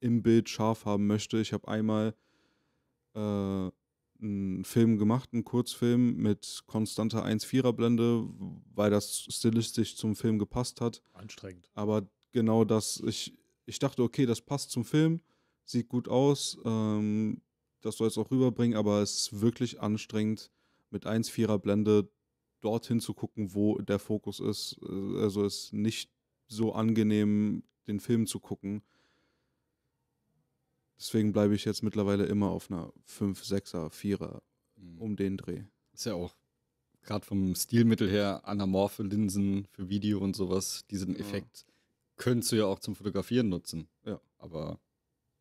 im Bild scharf haben möchte. Ich habe einmal äh, einen Film gemacht, einen Kurzfilm mit konstanter 1,4er Blende, weil das stilistisch zum Film gepasst hat. Anstrengend. Aber genau das, ich, ich dachte, okay, das passt zum Film, sieht gut aus, ähm, das soll es auch rüberbringen, aber es ist wirklich anstrengend, mit 1,4er Blende dorthin zu gucken, wo der Fokus ist. Äh, also es ist nicht so angenehm, den Film zu gucken. Deswegen bleibe ich jetzt mittlerweile immer auf einer 5, 6er, 4er mhm. um den Dreh. Ist ja auch gerade vom Stilmittel her anamorphe Linsen für Video und sowas, diesen ja. Effekt könntest du ja auch zum Fotografieren nutzen. Ja. Aber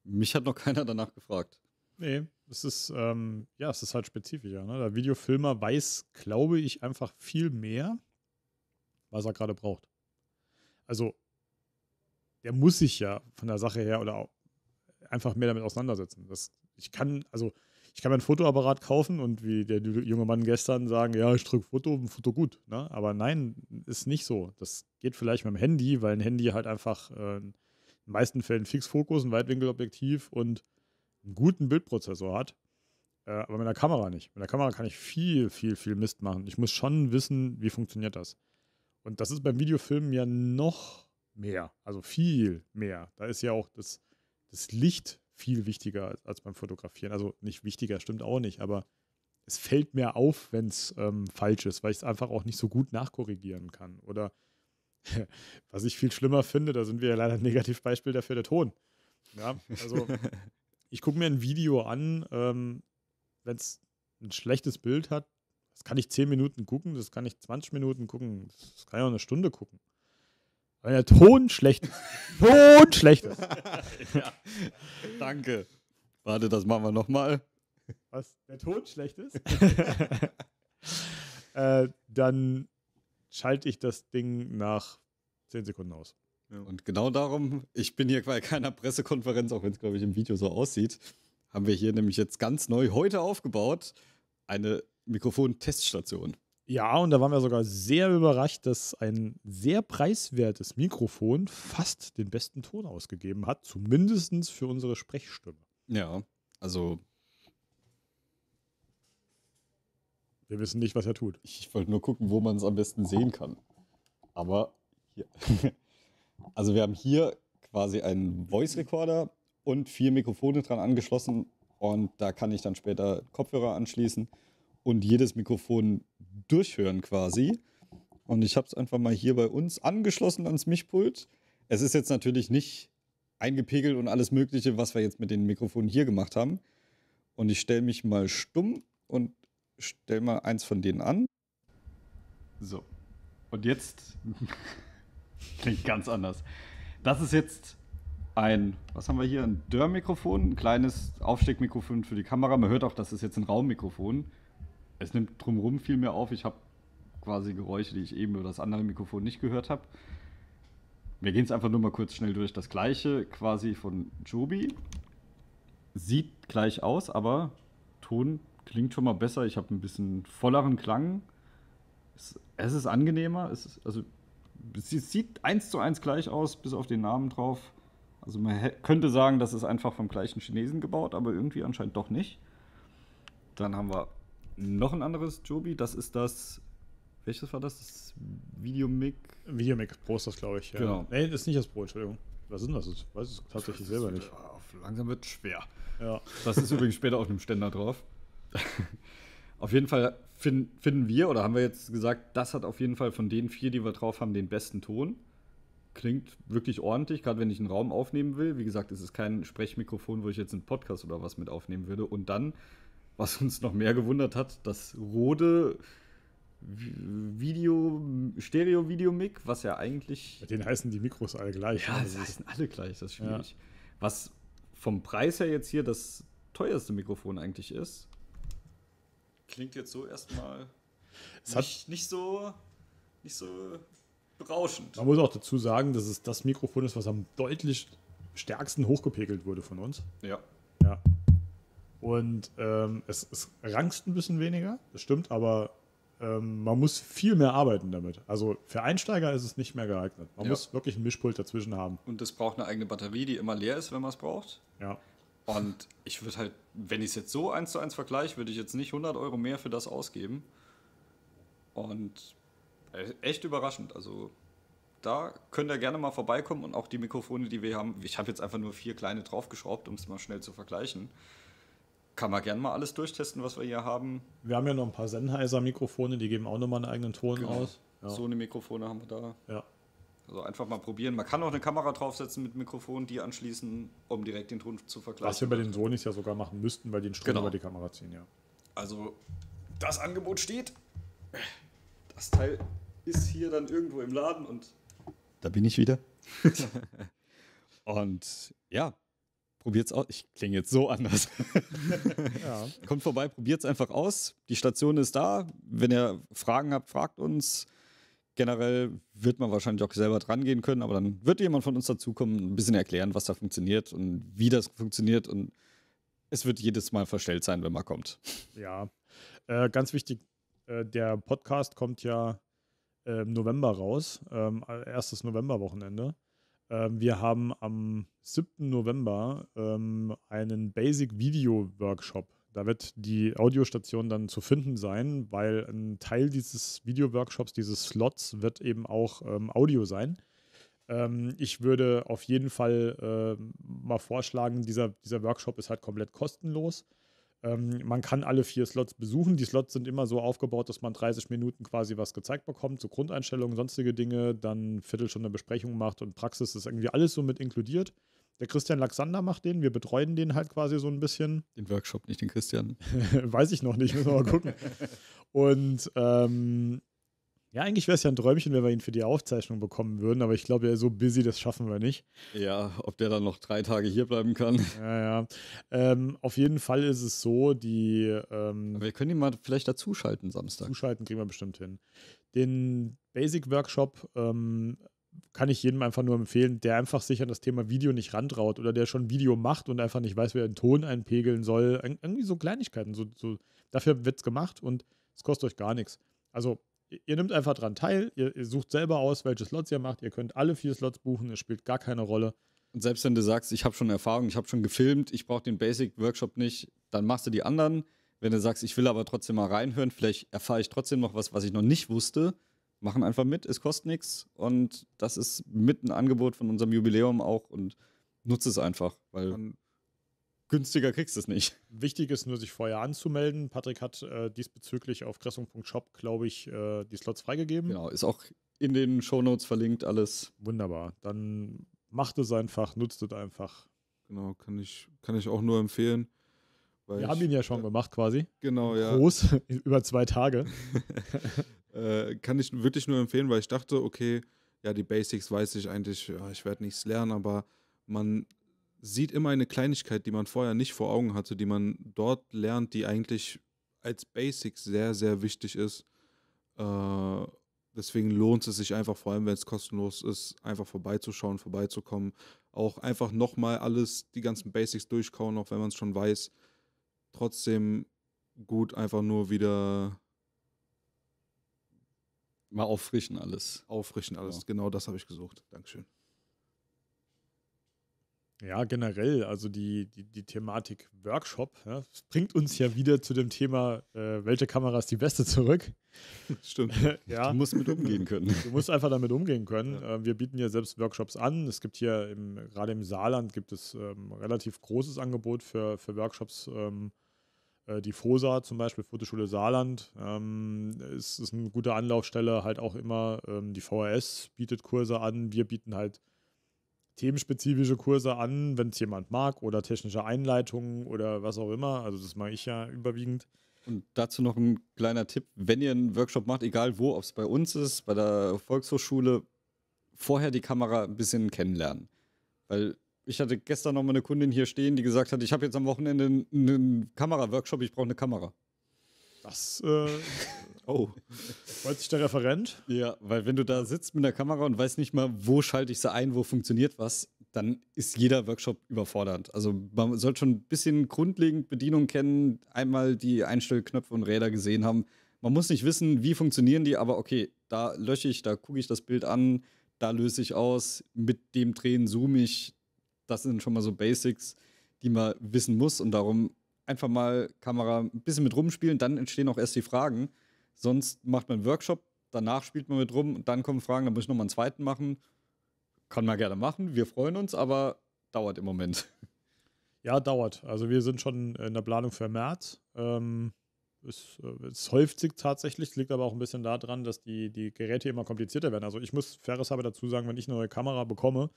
mich hat noch keiner danach gefragt. Nee, es ist, ähm, ja, es ist halt spezifischer. Ne? Der Videofilmer weiß, glaube ich, einfach viel mehr, was er gerade braucht. Also, der muss sich ja von der Sache her oder auch einfach mehr damit auseinandersetzen. Das, ich kann, also ich kann mir einen Fotoapparat kaufen und wie der junge Mann gestern sagen, ja, ich drücke Foto, ein Foto gut. Ne? Aber nein, ist nicht so. Das geht vielleicht mit dem Handy, weil ein Handy halt einfach äh, in den meisten Fällen Fixfokus, ein Weitwinkelobjektiv und einen guten Bildprozessor hat. Äh, aber mit einer Kamera nicht. Mit einer Kamera kann ich viel, viel, viel Mist machen. Ich muss schon wissen, wie funktioniert das. Und das ist beim Videofilmen ja noch mehr, also viel mehr. Da ist ja auch das das Licht viel wichtiger als beim Fotografieren. Also nicht wichtiger, stimmt auch nicht, aber es fällt mir auf, wenn es ähm, falsch ist, weil ich es einfach auch nicht so gut nachkorrigieren kann. Oder was ich viel schlimmer finde, da sind wir ja leider ein Negativbeispiel dafür, der Ton. Ja, also ich gucke mir ein Video an, ähm, wenn es ein schlechtes Bild hat, das kann ich 10 Minuten gucken, das kann ich 20 Minuten gucken, das kann ich auch eine Stunde gucken. Weil der Ton schlecht ist. Ton schlecht ist. ja. Danke. Warte, das machen wir nochmal. Was? Der Ton schlecht ist? äh, dann schalte ich das Ding nach 10 Sekunden aus. Und genau darum, ich bin hier bei keiner Pressekonferenz, auch wenn es, glaube ich, im Video so aussieht, haben wir hier nämlich jetzt ganz neu heute aufgebaut eine Mikrofon-Teststation. Ja, und da waren wir sogar sehr überrascht, dass ein sehr preiswertes Mikrofon fast den besten Ton ausgegeben hat, zumindest für unsere Sprechstimme. Ja, also. Wir wissen nicht, was er tut. Ich wollte nur gucken, wo man es am besten sehen kann. Aber hier. Also, wir haben hier quasi einen Voice Recorder und vier Mikrofone dran angeschlossen. Und da kann ich dann später Kopfhörer anschließen und jedes Mikrofon durchhören quasi. Und ich habe es einfach mal hier bei uns angeschlossen ans Mischpult. Es ist jetzt natürlich nicht eingepegelt und alles Mögliche, was wir jetzt mit den Mikrofonen hier gemacht haben. Und ich stelle mich mal stumm und stelle mal eins von denen an. So. Und jetzt klingt ganz anders. Das ist jetzt ein, was haben wir hier? Ein Dörr-Mikrofon, ein kleines Aufsteckmikrofon für die Kamera. Man hört auch, das ist jetzt ein Raummikrofon es nimmt drumherum viel mehr auf. Ich habe quasi Geräusche, die ich eben über das andere Mikrofon nicht gehört habe. Wir gehen es einfach nur mal kurz schnell durch. Das gleiche quasi von Joby. Sieht gleich aus, aber Ton klingt schon mal besser. Ich habe ein bisschen volleren Klang. Es, es ist angenehmer. Es, ist, also, es sieht eins zu eins gleich aus, bis auf den Namen drauf. Also man könnte sagen, das ist einfach vom gleichen Chinesen gebaut, aber irgendwie anscheinend doch nicht. Dann haben wir noch ein anderes Joby, das ist das. Welches war das? Das Videomic? Videomic Pro ist das, glaube ich. Ja. Genau. Nee, das ist nicht das Pro, Entschuldigung. Was sind das? Ich weiß es tatsächlich selber nicht. Langsam wird es schwer. Ja. Das ist übrigens später auf dem Ständer drauf. auf jeden Fall find, finden wir oder haben wir jetzt gesagt, das hat auf jeden Fall von den vier, die wir drauf haben, den besten Ton. Klingt wirklich ordentlich, gerade wenn ich einen Raum aufnehmen will. Wie gesagt, es ist kein Sprechmikrofon, wo ich jetzt einen Podcast oder was mit aufnehmen würde. Und dann was uns noch mehr gewundert hat, das Rode Video, Stereo-Video-Mic, was ja eigentlich. Bei denen heißen die Mikros alle gleich. Ja, ne? sie heißen alle gleich, das ist schwierig. Ja. Was vom Preis her jetzt hier das teuerste Mikrofon eigentlich ist. Klingt jetzt so erstmal es nicht, nicht, so, nicht so berauschend. Man muss auch dazu sagen, dass es das Mikrofon ist, was am deutlich stärksten hochgepegelt wurde von uns. Ja. Ja. Und ähm, es, es rangst ein bisschen weniger, das stimmt, aber ähm, man muss viel mehr arbeiten damit. Also für Einsteiger ist es nicht mehr geeignet. Man ja. muss wirklich ein Mischpult dazwischen haben. Und es braucht eine eigene Batterie, die immer leer ist, wenn man es braucht. Ja. Und ich würde halt, wenn ich es jetzt so eins zu eins vergleiche, würde ich jetzt nicht 100 Euro mehr für das ausgeben. Und äh, echt überraschend. Also da könnt ihr gerne mal vorbeikommen und auch die Mikrofone, die wir haben. Ich habe jetzt einfach nur vier kleine draufgeschraubt, um es mal schnell zu vergleichen kann man gern mal alles durchtesten, was wir hier haben. Wir haben ja noch ein paar Sennheiser-Mikrofone, die geben auch nochmal einen eigenen Ton genau. aus. Ja. So eine Mikrofone haben wir da. Ja. Also einfach mal probieren. Man kann auch eine Kamera draufsetzen mit Mikrofon, die anschließen, um direkt den Ton zu vergleichen. Was wir bei den Sonys ja sogar machen müssten, weil die den Strom genau. über die Kamera ziehen, ja. Also das Angebot steht. Das Teil ist hier dann irgendwo im Laden und. Da bin ich wieder. und ja, probiert's aus. Ich klinge jetzt so anders. ja. Kommt vorbei, probiert's einfach aus. Die Station ist da. Wenn ihr Fragen habt, fragt uns. Generell wird man wahrscheinlich auch selber dran gehen können, aber dann wird jemand von uns dazukommen, und ein bisschen erklären, was da funktioniert und wie das funktioniert. Und es wird jedes Mal verstellt sein, wenn man kommt. Ja, äh, ganz wichtig, äh, der Podcast kommt ja äh, im November raus, ähm, erstes Novemberwochenende. Ähm, wir haben am 7. November ähm, einen Basic Video Workshop. Da wird die Audiostation dann zu finden sein, weil ein Teil dieses Video-Workshops, dieses Slots, wird eben auch ähm, Audio sein ich würde auf jeden Fall mal vorschlagen, dieser, dieser Workshop ist halt komplett kostenlos. Ähm, man kann alle vier Slots besuchen. Die Slots sind immer so aufgebaut, dass man 30 Minuten quasi was gezeigt bekommt, so Grundeinstellungen, sonstige Dinge, dann Viertelstunde Besprechung macht und Praxis ist irgendwie alles so mit inkludiert. Der Christian Laxander macht den, wir betreuen den halt quasi so ein bisschen. Den Workshop, nicht den Christian. Weiß ich noch nicht, müssen wir mal gucken. und ähm, ja, eigentlich wäre es ja ein Träumchen, wenn wir ihn für die Aufzeichnung bekommen würden, aber ich glaube, er ist so busy, das schaffen wir nicht. Ja, ob der dann noch drei Tage hier bleiben kann. Ja, ja. Ähm, auf jeden Fall ist es so, die. Ähm, wir können ihn mal vielleicht dazu schalten Samstag. Zuschalten kriegen wir bestimmt hin. Den Basic Workshop ähm, kann ich jedem einfach nur empfehlen, der einfach sich an das Thema Video nicht rantraut oder der schon Video macht und einfach nicht weiß, wie er den Ton einpegeln soll. Irgendwie so Kleinigkeiten. So, so. Dafür wird es gemacht und es kostet euch gar nichts. Also ihr nehmt einfach dran teil, ihr, ihr, sucht selber aus, welche Slots ihr macht, ihr könnt alle vier Slots buchen, es spielt gar keine Rolle. Und selbst wenn du sagst, ich habe schon Erfahrung, ich habe schon gefilmt, ich brauche den Basic-Workshop nicht, dann machst du die anderen. Wenn du sagst, ich will aber trotzdem mal reinhören, vielleicht erfahre ich trotzdem noch was, was ich noch nicht wusste, machen einfach mit, es kostet nichts und das ist mit ein Angebot von unserem Jubiläum auch und nutze es einfach, weil und günstiger kriegst du es nicht. Wichtig ist nur, sich vorher anzumelden. Patrick hat äh, diesbezüglich auf kressung.shop, glaube ich, äh, die Slots freigegeben. Genau, ist auch in den Shownotes verlinkt alles. Wunderbar. Dann macht es einfach, nutzt es einfach. Genau, kann ich, kann ich auch nur empfehlen. Wir ich, haben ihn ja schon äh, gemacht quasi. Genau, ja. Groß, über zwei Tage. Äh, kann ich wirklich nur empfehlen, weil ich dachte, okay, ja, die Basics weiß ich eigentlich, ja, ich werde nichts lernen, aber man sieht immer eine Kleinigkeit, die man vorher nicht vor Augen hatte, die man dort lernt, die eigentlich als Basic sehr, sehr wichtig ist. Äh, deswegen lohnt es sich einfach, vor allem wenn es kostenlos ist, einfach vorbeizuschauen, vorbeizukommen. Auch einfach nochmal alles, die ganzen Basics durchkauen, auch wenn man es schon weiß. Trotzdem gut, einfach nur wieder. Mal auffrischen alles. Auffrischen alles, genau, genau das habe ich gesucht. Dankeschön. Ja, generell, also die, die, die Thematik Workshop ja, bringt uns ja wieder zu dem Thema, äh, welche Kamera ist die beste zurück. Stimmt. ja. Du musst mit umgehen können. Du musst einfach damit umgehen können. Ja. Äh, wir bieten ja selbst Workshops an. Es gibt hier im, gerade im Saarland gibt es ähm, relativ großes Angebot für, für Workshops. Ähm, äh, die FOSA zum Beispiel, Fotoschule Saarland, ähm, ist, ist eine gute Anlaufstelle, halt auch immer. Ähm, die VHS bietet Kurse an. Wir bieten halt themenspezifische Kurse an, wenn es jemand mag, oder technische Einleitungen oder was auch immer. Also das mache ich ja überwiegend. Und dazu noch ein kleiner Tipp, wenn ihr einen Workshop macht, egal wo, ob es bei uns ist, bei der Volkshochschule, vorher die Kamera ein bisschen kennenlernen. Weil ich hatte gestern noch mal eine Kundin hier stehen, die gesagt hat, ich habe jetzt am Wochenende einen, einen Kamera-Workshop, ich brauche eine Kamera. Das äh, Oh. Freut sich der Referent? Ja, weil wenn du da sitzt mit der Kamera und weißt nicht mal, wo schalte ich sie ein, wo funktioniert was, dann ist jeder Workshop überfordert. Also man sollte schon ein bisschen grundlegend Bedienung kennen, einmal die Einstellknöpfe und Räder gesehen haben. Man muss nicht wissen, wie funktionieren die, aber okay, da lösche ich, da gucke ich das Bild an, da löse ich aus, mit dem Drehen zoome ich. Das sind schon mal so Basics, die man wissen muss und darum einfach mal Kamera ein bisschen mit rumspielen, dann entstehen auch erst die Fragen. Sonst macht man einen Workshop, danach spielt man mit rum und dann kommen Fragen, dann muss ich nochmal einen zweiten machen. Kann man gerne machen, wir freuen uns, aber dauert im Moment. Ja, dauert. Also wir sind schon in der Planung für März. Ähm, es, äh, es, häuft sich tatsächlich, liegt aber auch ein bisschen daran, dass die, die Geräte immer komplizierter werden. Also ich muss faires habe dazu sagen, wenn ich eine neue Kamera bekomme,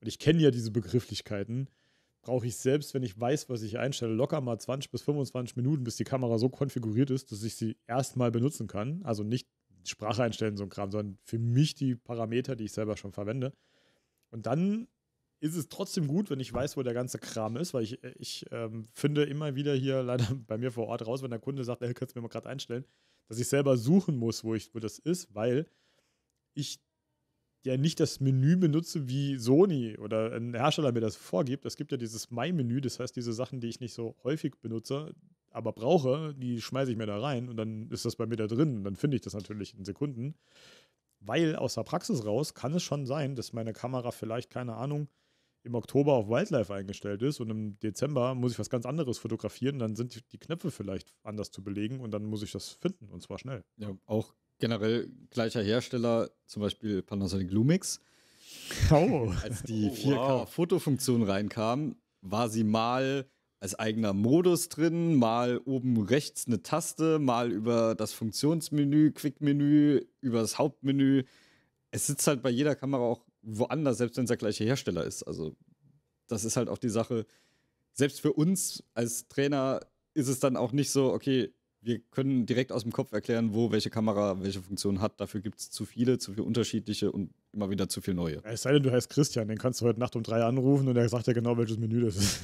und ich kenne ja diese Begrifflichkeiten, brauche ich selbst, wenn ich weiß, was ich einstelle, locker mal 20 bis 25 Minuten, bis die Kamera so konfiguriert ist, dass ich sie erstmal benutzen kann. Also nicht Sprache einstellen, so ein Kram, sondern für mich die Parameter, die ich selber schon verwende. Und dann ist es trotzdem gut, wenn ich weiß, wo der ganze Kram ist, weil ich, ich ähm, finde immer wieder hier leider bei mir vor Ort raus, wenn der Kunde sagt, hey, kannst du mir mal gerade einstellen, dass ich selber suchen muss, wo, ich, wo das ist, weil ich ja nicht das Menü benutze, wie Sony oder ein Hersteller mir das vorgibt. Es gibt ja dieses My-Menü, das heißt, diese Sachen, die ich nicht so häufig benutze, aber brauche, die schmeiße ich mir da rein und dann ist das bei mir da drin. Und dann finde ich das natürlich in Sekunden. Weil aus der Praxis raus kann es schon sein, dass meine Kamera vielleicht, keine Ahnung, im Oktober auf Wildlife eingestellt ist und im Dezember muss ich was ganz anderes fotografieren, dann sind die Knöpfe vielleicht anders zu belegen und dann muss ich das finden und zwar schnell. Ja, auch generell gleicher Hersteller, zum Beispiel Panasonic Lumix. Oh. Als die 4K-Fotofunktion wow. reinkam, war sie mal als eigener Modus drin, mal oben rechts eine Taste, mal über das Funktionsmenü, Quick-Menü, über das Hauptmenü. Es sitzt halt bei jeder Kamera auch woanders, selbst wenn es der gleiche Hersteller ist. Also, das ist halt auch die Sache. Selbst für uns als Trainer ist es dann auch nicht so, okay, wir können direkt aus dem Kopf erklären, wo welche Kamera welche Funktion hat. Dafür gibt es zu viele, zu viele unterschiedliche und immer wieder zu viele neue. Es sei denn, du heißt Christian, den kannst du heute Nacht um drei anrufen und er sagt ja genau, welches Menü das ist.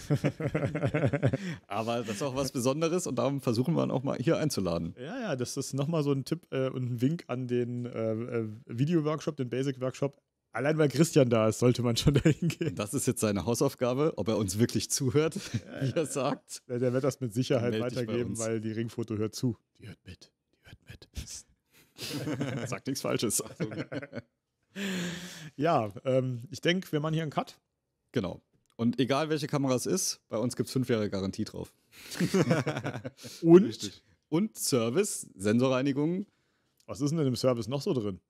Aber das ist auch was Besonderes und darum versuchen wir ihn auch mal hier einzuladen. Ja, ja, das ist nochmal so ein Tipp äh, und ein Wink an den äh, äh Video-Workshop, den Basic-Workshop. Allein weil Christian da ist, sollte man schon dahin gehen. Das ist jetzt seine Hausaufgabe, ob er uns wirklich zuhört, wie er sagt. Der, der wird das mit Sicherheit weitergeben, weil die Ringfoto hört zu. Die hört mit. Die hört mit. sagt nichts Falsches. Also, ja, ähm, ich denke, wir machen hier einen Cut. Genau. Und egal welche Kamera es ist, bei uns gibt es fünf Jahre Garantie drauf. und? Und Service, Sensorreinigung. Was ist denn in dem Service noch so drin?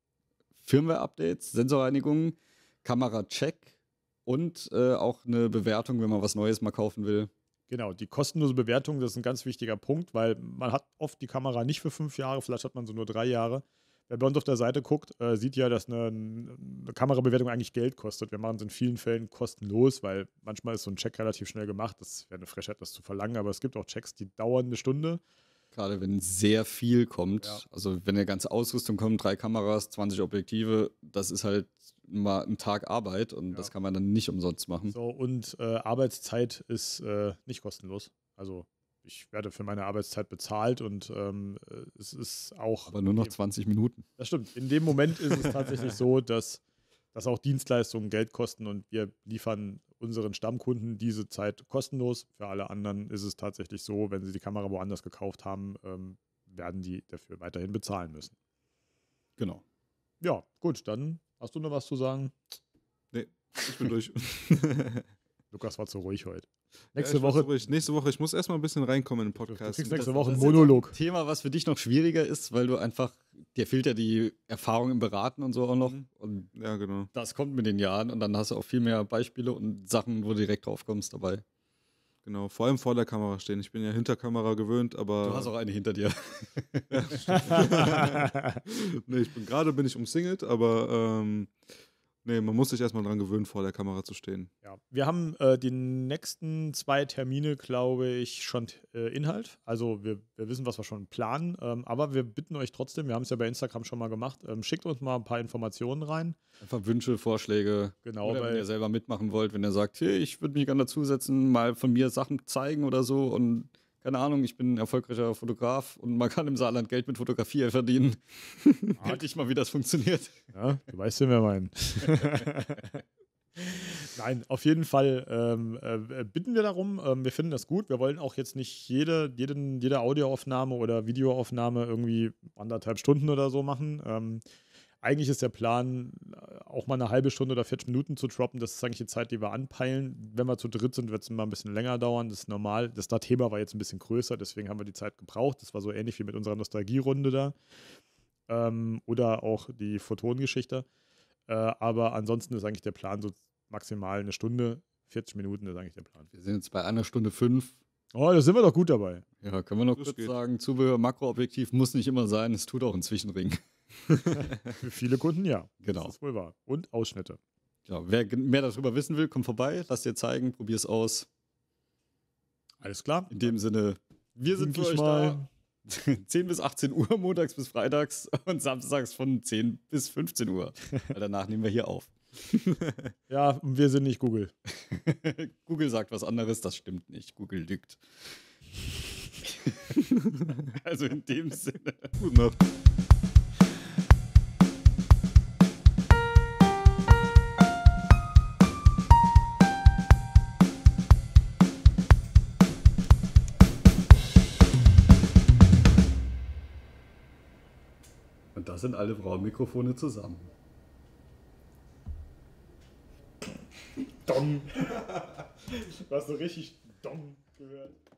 Firmware-Updates, Sensorreinigungen, Kamera-Check und äh, auch eine Bewertung, wenn man was Neues mal kaufen will. Genau, die kostenlose Bewertung, das ist ein ganz wichtiger Punkt, weil man hat oft die Kamera nicht für fünf Jahre, vielleicht hat man so nur drei Jahre. Wer bei uns auf der Seite guckt, äh, sieht ja, dass eine, eine, Kamerabewertung eigentlich Geld kostet. Wir machen es in vielen Fällen kostenlos, weil manchmal ist so ein Check relativ schnell gemacht. Das wäre eine Frechheit, das zu verlangen, aber es gibt auch Checks, die dauern eine Stunde. Gerade wenn sehr viel kommt, ja. also wenn eine ganze Ausrüstung kommt, drei Kameras, 20 Objektive, das ist halt mal ein Tag Arbeit und ja. das kann man dann nicht umsonst machen. So, und äh, Arbeitszeit ist äh, nicht kostenlos. Also ich werde für meine Arbeitszeit bezahlt und ähm, äh, es ist auch. Aber nur noch 20 Minuten. Das stimmt. In dem Moment ist es tatsächlich so, dass, dass auch Dienstleistungen Geld kosten und wir liefern unseren Stammkunden diese Zeit kostenlos. Für alle anderen ist es tatsächlich so, wenn sie die Kamera woanders gekauft haben, ähm, werden die dafür weiterhin bezahlen müssen. Genau. Ja, gut, dann hast du noch was zu sagen? Nee, ich bin durch. Lukas war zu ruhig heute. Nächste ja, Woche. Ruhig. Nächste Woche, ich muss erstmal ein bisschen reinkommen in den Podcast. Du kriegst nächste Woche einen Monolog. Ein Thema, was für dich noch schwieriger ist, weil du einfach, dir fehlt ja die Erfahrung im Beraten und so auch noch. Mhm. Und ja, genau. Das kommt mit den Jahren und dann hast du auch viel mehr Beispiele und Sachen, wo du direkt drauf kommst dabei. Genau, vor allem vor der Kamera stehen. Ich bin ja hinter Kamera gewöhnt, aber. Du hast auch eine hinter dir. nee, ich bin gerade bin ich umsingelt, aber ähm, Nee, man muss sich erstmal dran gewöhnen, vor der Kamera zu stehen. Ja, wir haben äh, die nächsten zwei Termine, glaube ich, schon äh, Inhalt. Also wir, wir, wissen, was wir schon planen. Ähm, aber wir bitten euch trotzdem, wir haben es ja bei Instagram schon mal gemacht, ähm, schickt uns mal ein paar Informationen rein. Einfach Wünsche, Vorschläge. Genau. Oder wenn ihr selber mitmachen wollt, wenn ihr sagt, hey, ich würde mich gerne dazusetzen, mal von mir Sachen zeigen oder so und keine Ahnung, ich bin ein erfolgreicher Fotograf und man kann im Saarland Geld mit Fotografie verdienen. Halt ich mal, wie das funktioniert. Ja, du weißt, wen wir meinen. Nein, auf jeden Fall ähm, äh, bitten wir darum. Ähm, wir finden das gut. Wir wollen auch jetzt nicht jede, jeden, jede Audioaufnahme oder Videoaufnahme irgendwie anderthalb Stunden oder so machen. Ähm, eigentlich ist der Plan, äh, auch mal eine halbe Stunde oder 40 Minuten zu droppen. Das ist eigentlich die Zeit, die wir anpeilen. Wenn wir zu dritt sind, wird es immer ein bisschen länger dauern. Das ist normal. Das, Thema war jetzt ein bisschen größer, deswegen haben wir die Zeit gebraucht. Das war so ähnlich wie mit unserer Nostalgierunde da. Ähm, oder auch die Photonengeschichte. Äh, aber ansonsten ist eigentlich der Plan so maximal eine Stunde, 40 Minuten ist eigentlich der Plan. Wir sind jetzt bei einer Stunde fünf. Oh, da sind wir doch gut dabei. Ja, können wir noch das kurz geht. sagen, Zubehör, Makroobjektiv muss nicht immer sein, es tut auch einen Zwischenring. Für viele Kunden ja. Genau. Das ist wohl wahr. Und Ausschnitte. Genau. Wer mehr darüber wissen will, kommt vorbei, lass dir zeigen, probier's aus. Alles klar. In dem Sinne, wir sind Denk für euch mal. da. 10 bis 18 Uhr, montags bis freitags und samstags von 10 bis 15 Uhr. Weil danach nehmen wir hier auf. ja, wir sind nicht Google. Google sagt was anderes, das stimmt nicht. Google lügt. also in dem Sinne. Gut, ne? sind alle Frauenmikrofone zusammen. Dong. du hast so richtig Dong gehört.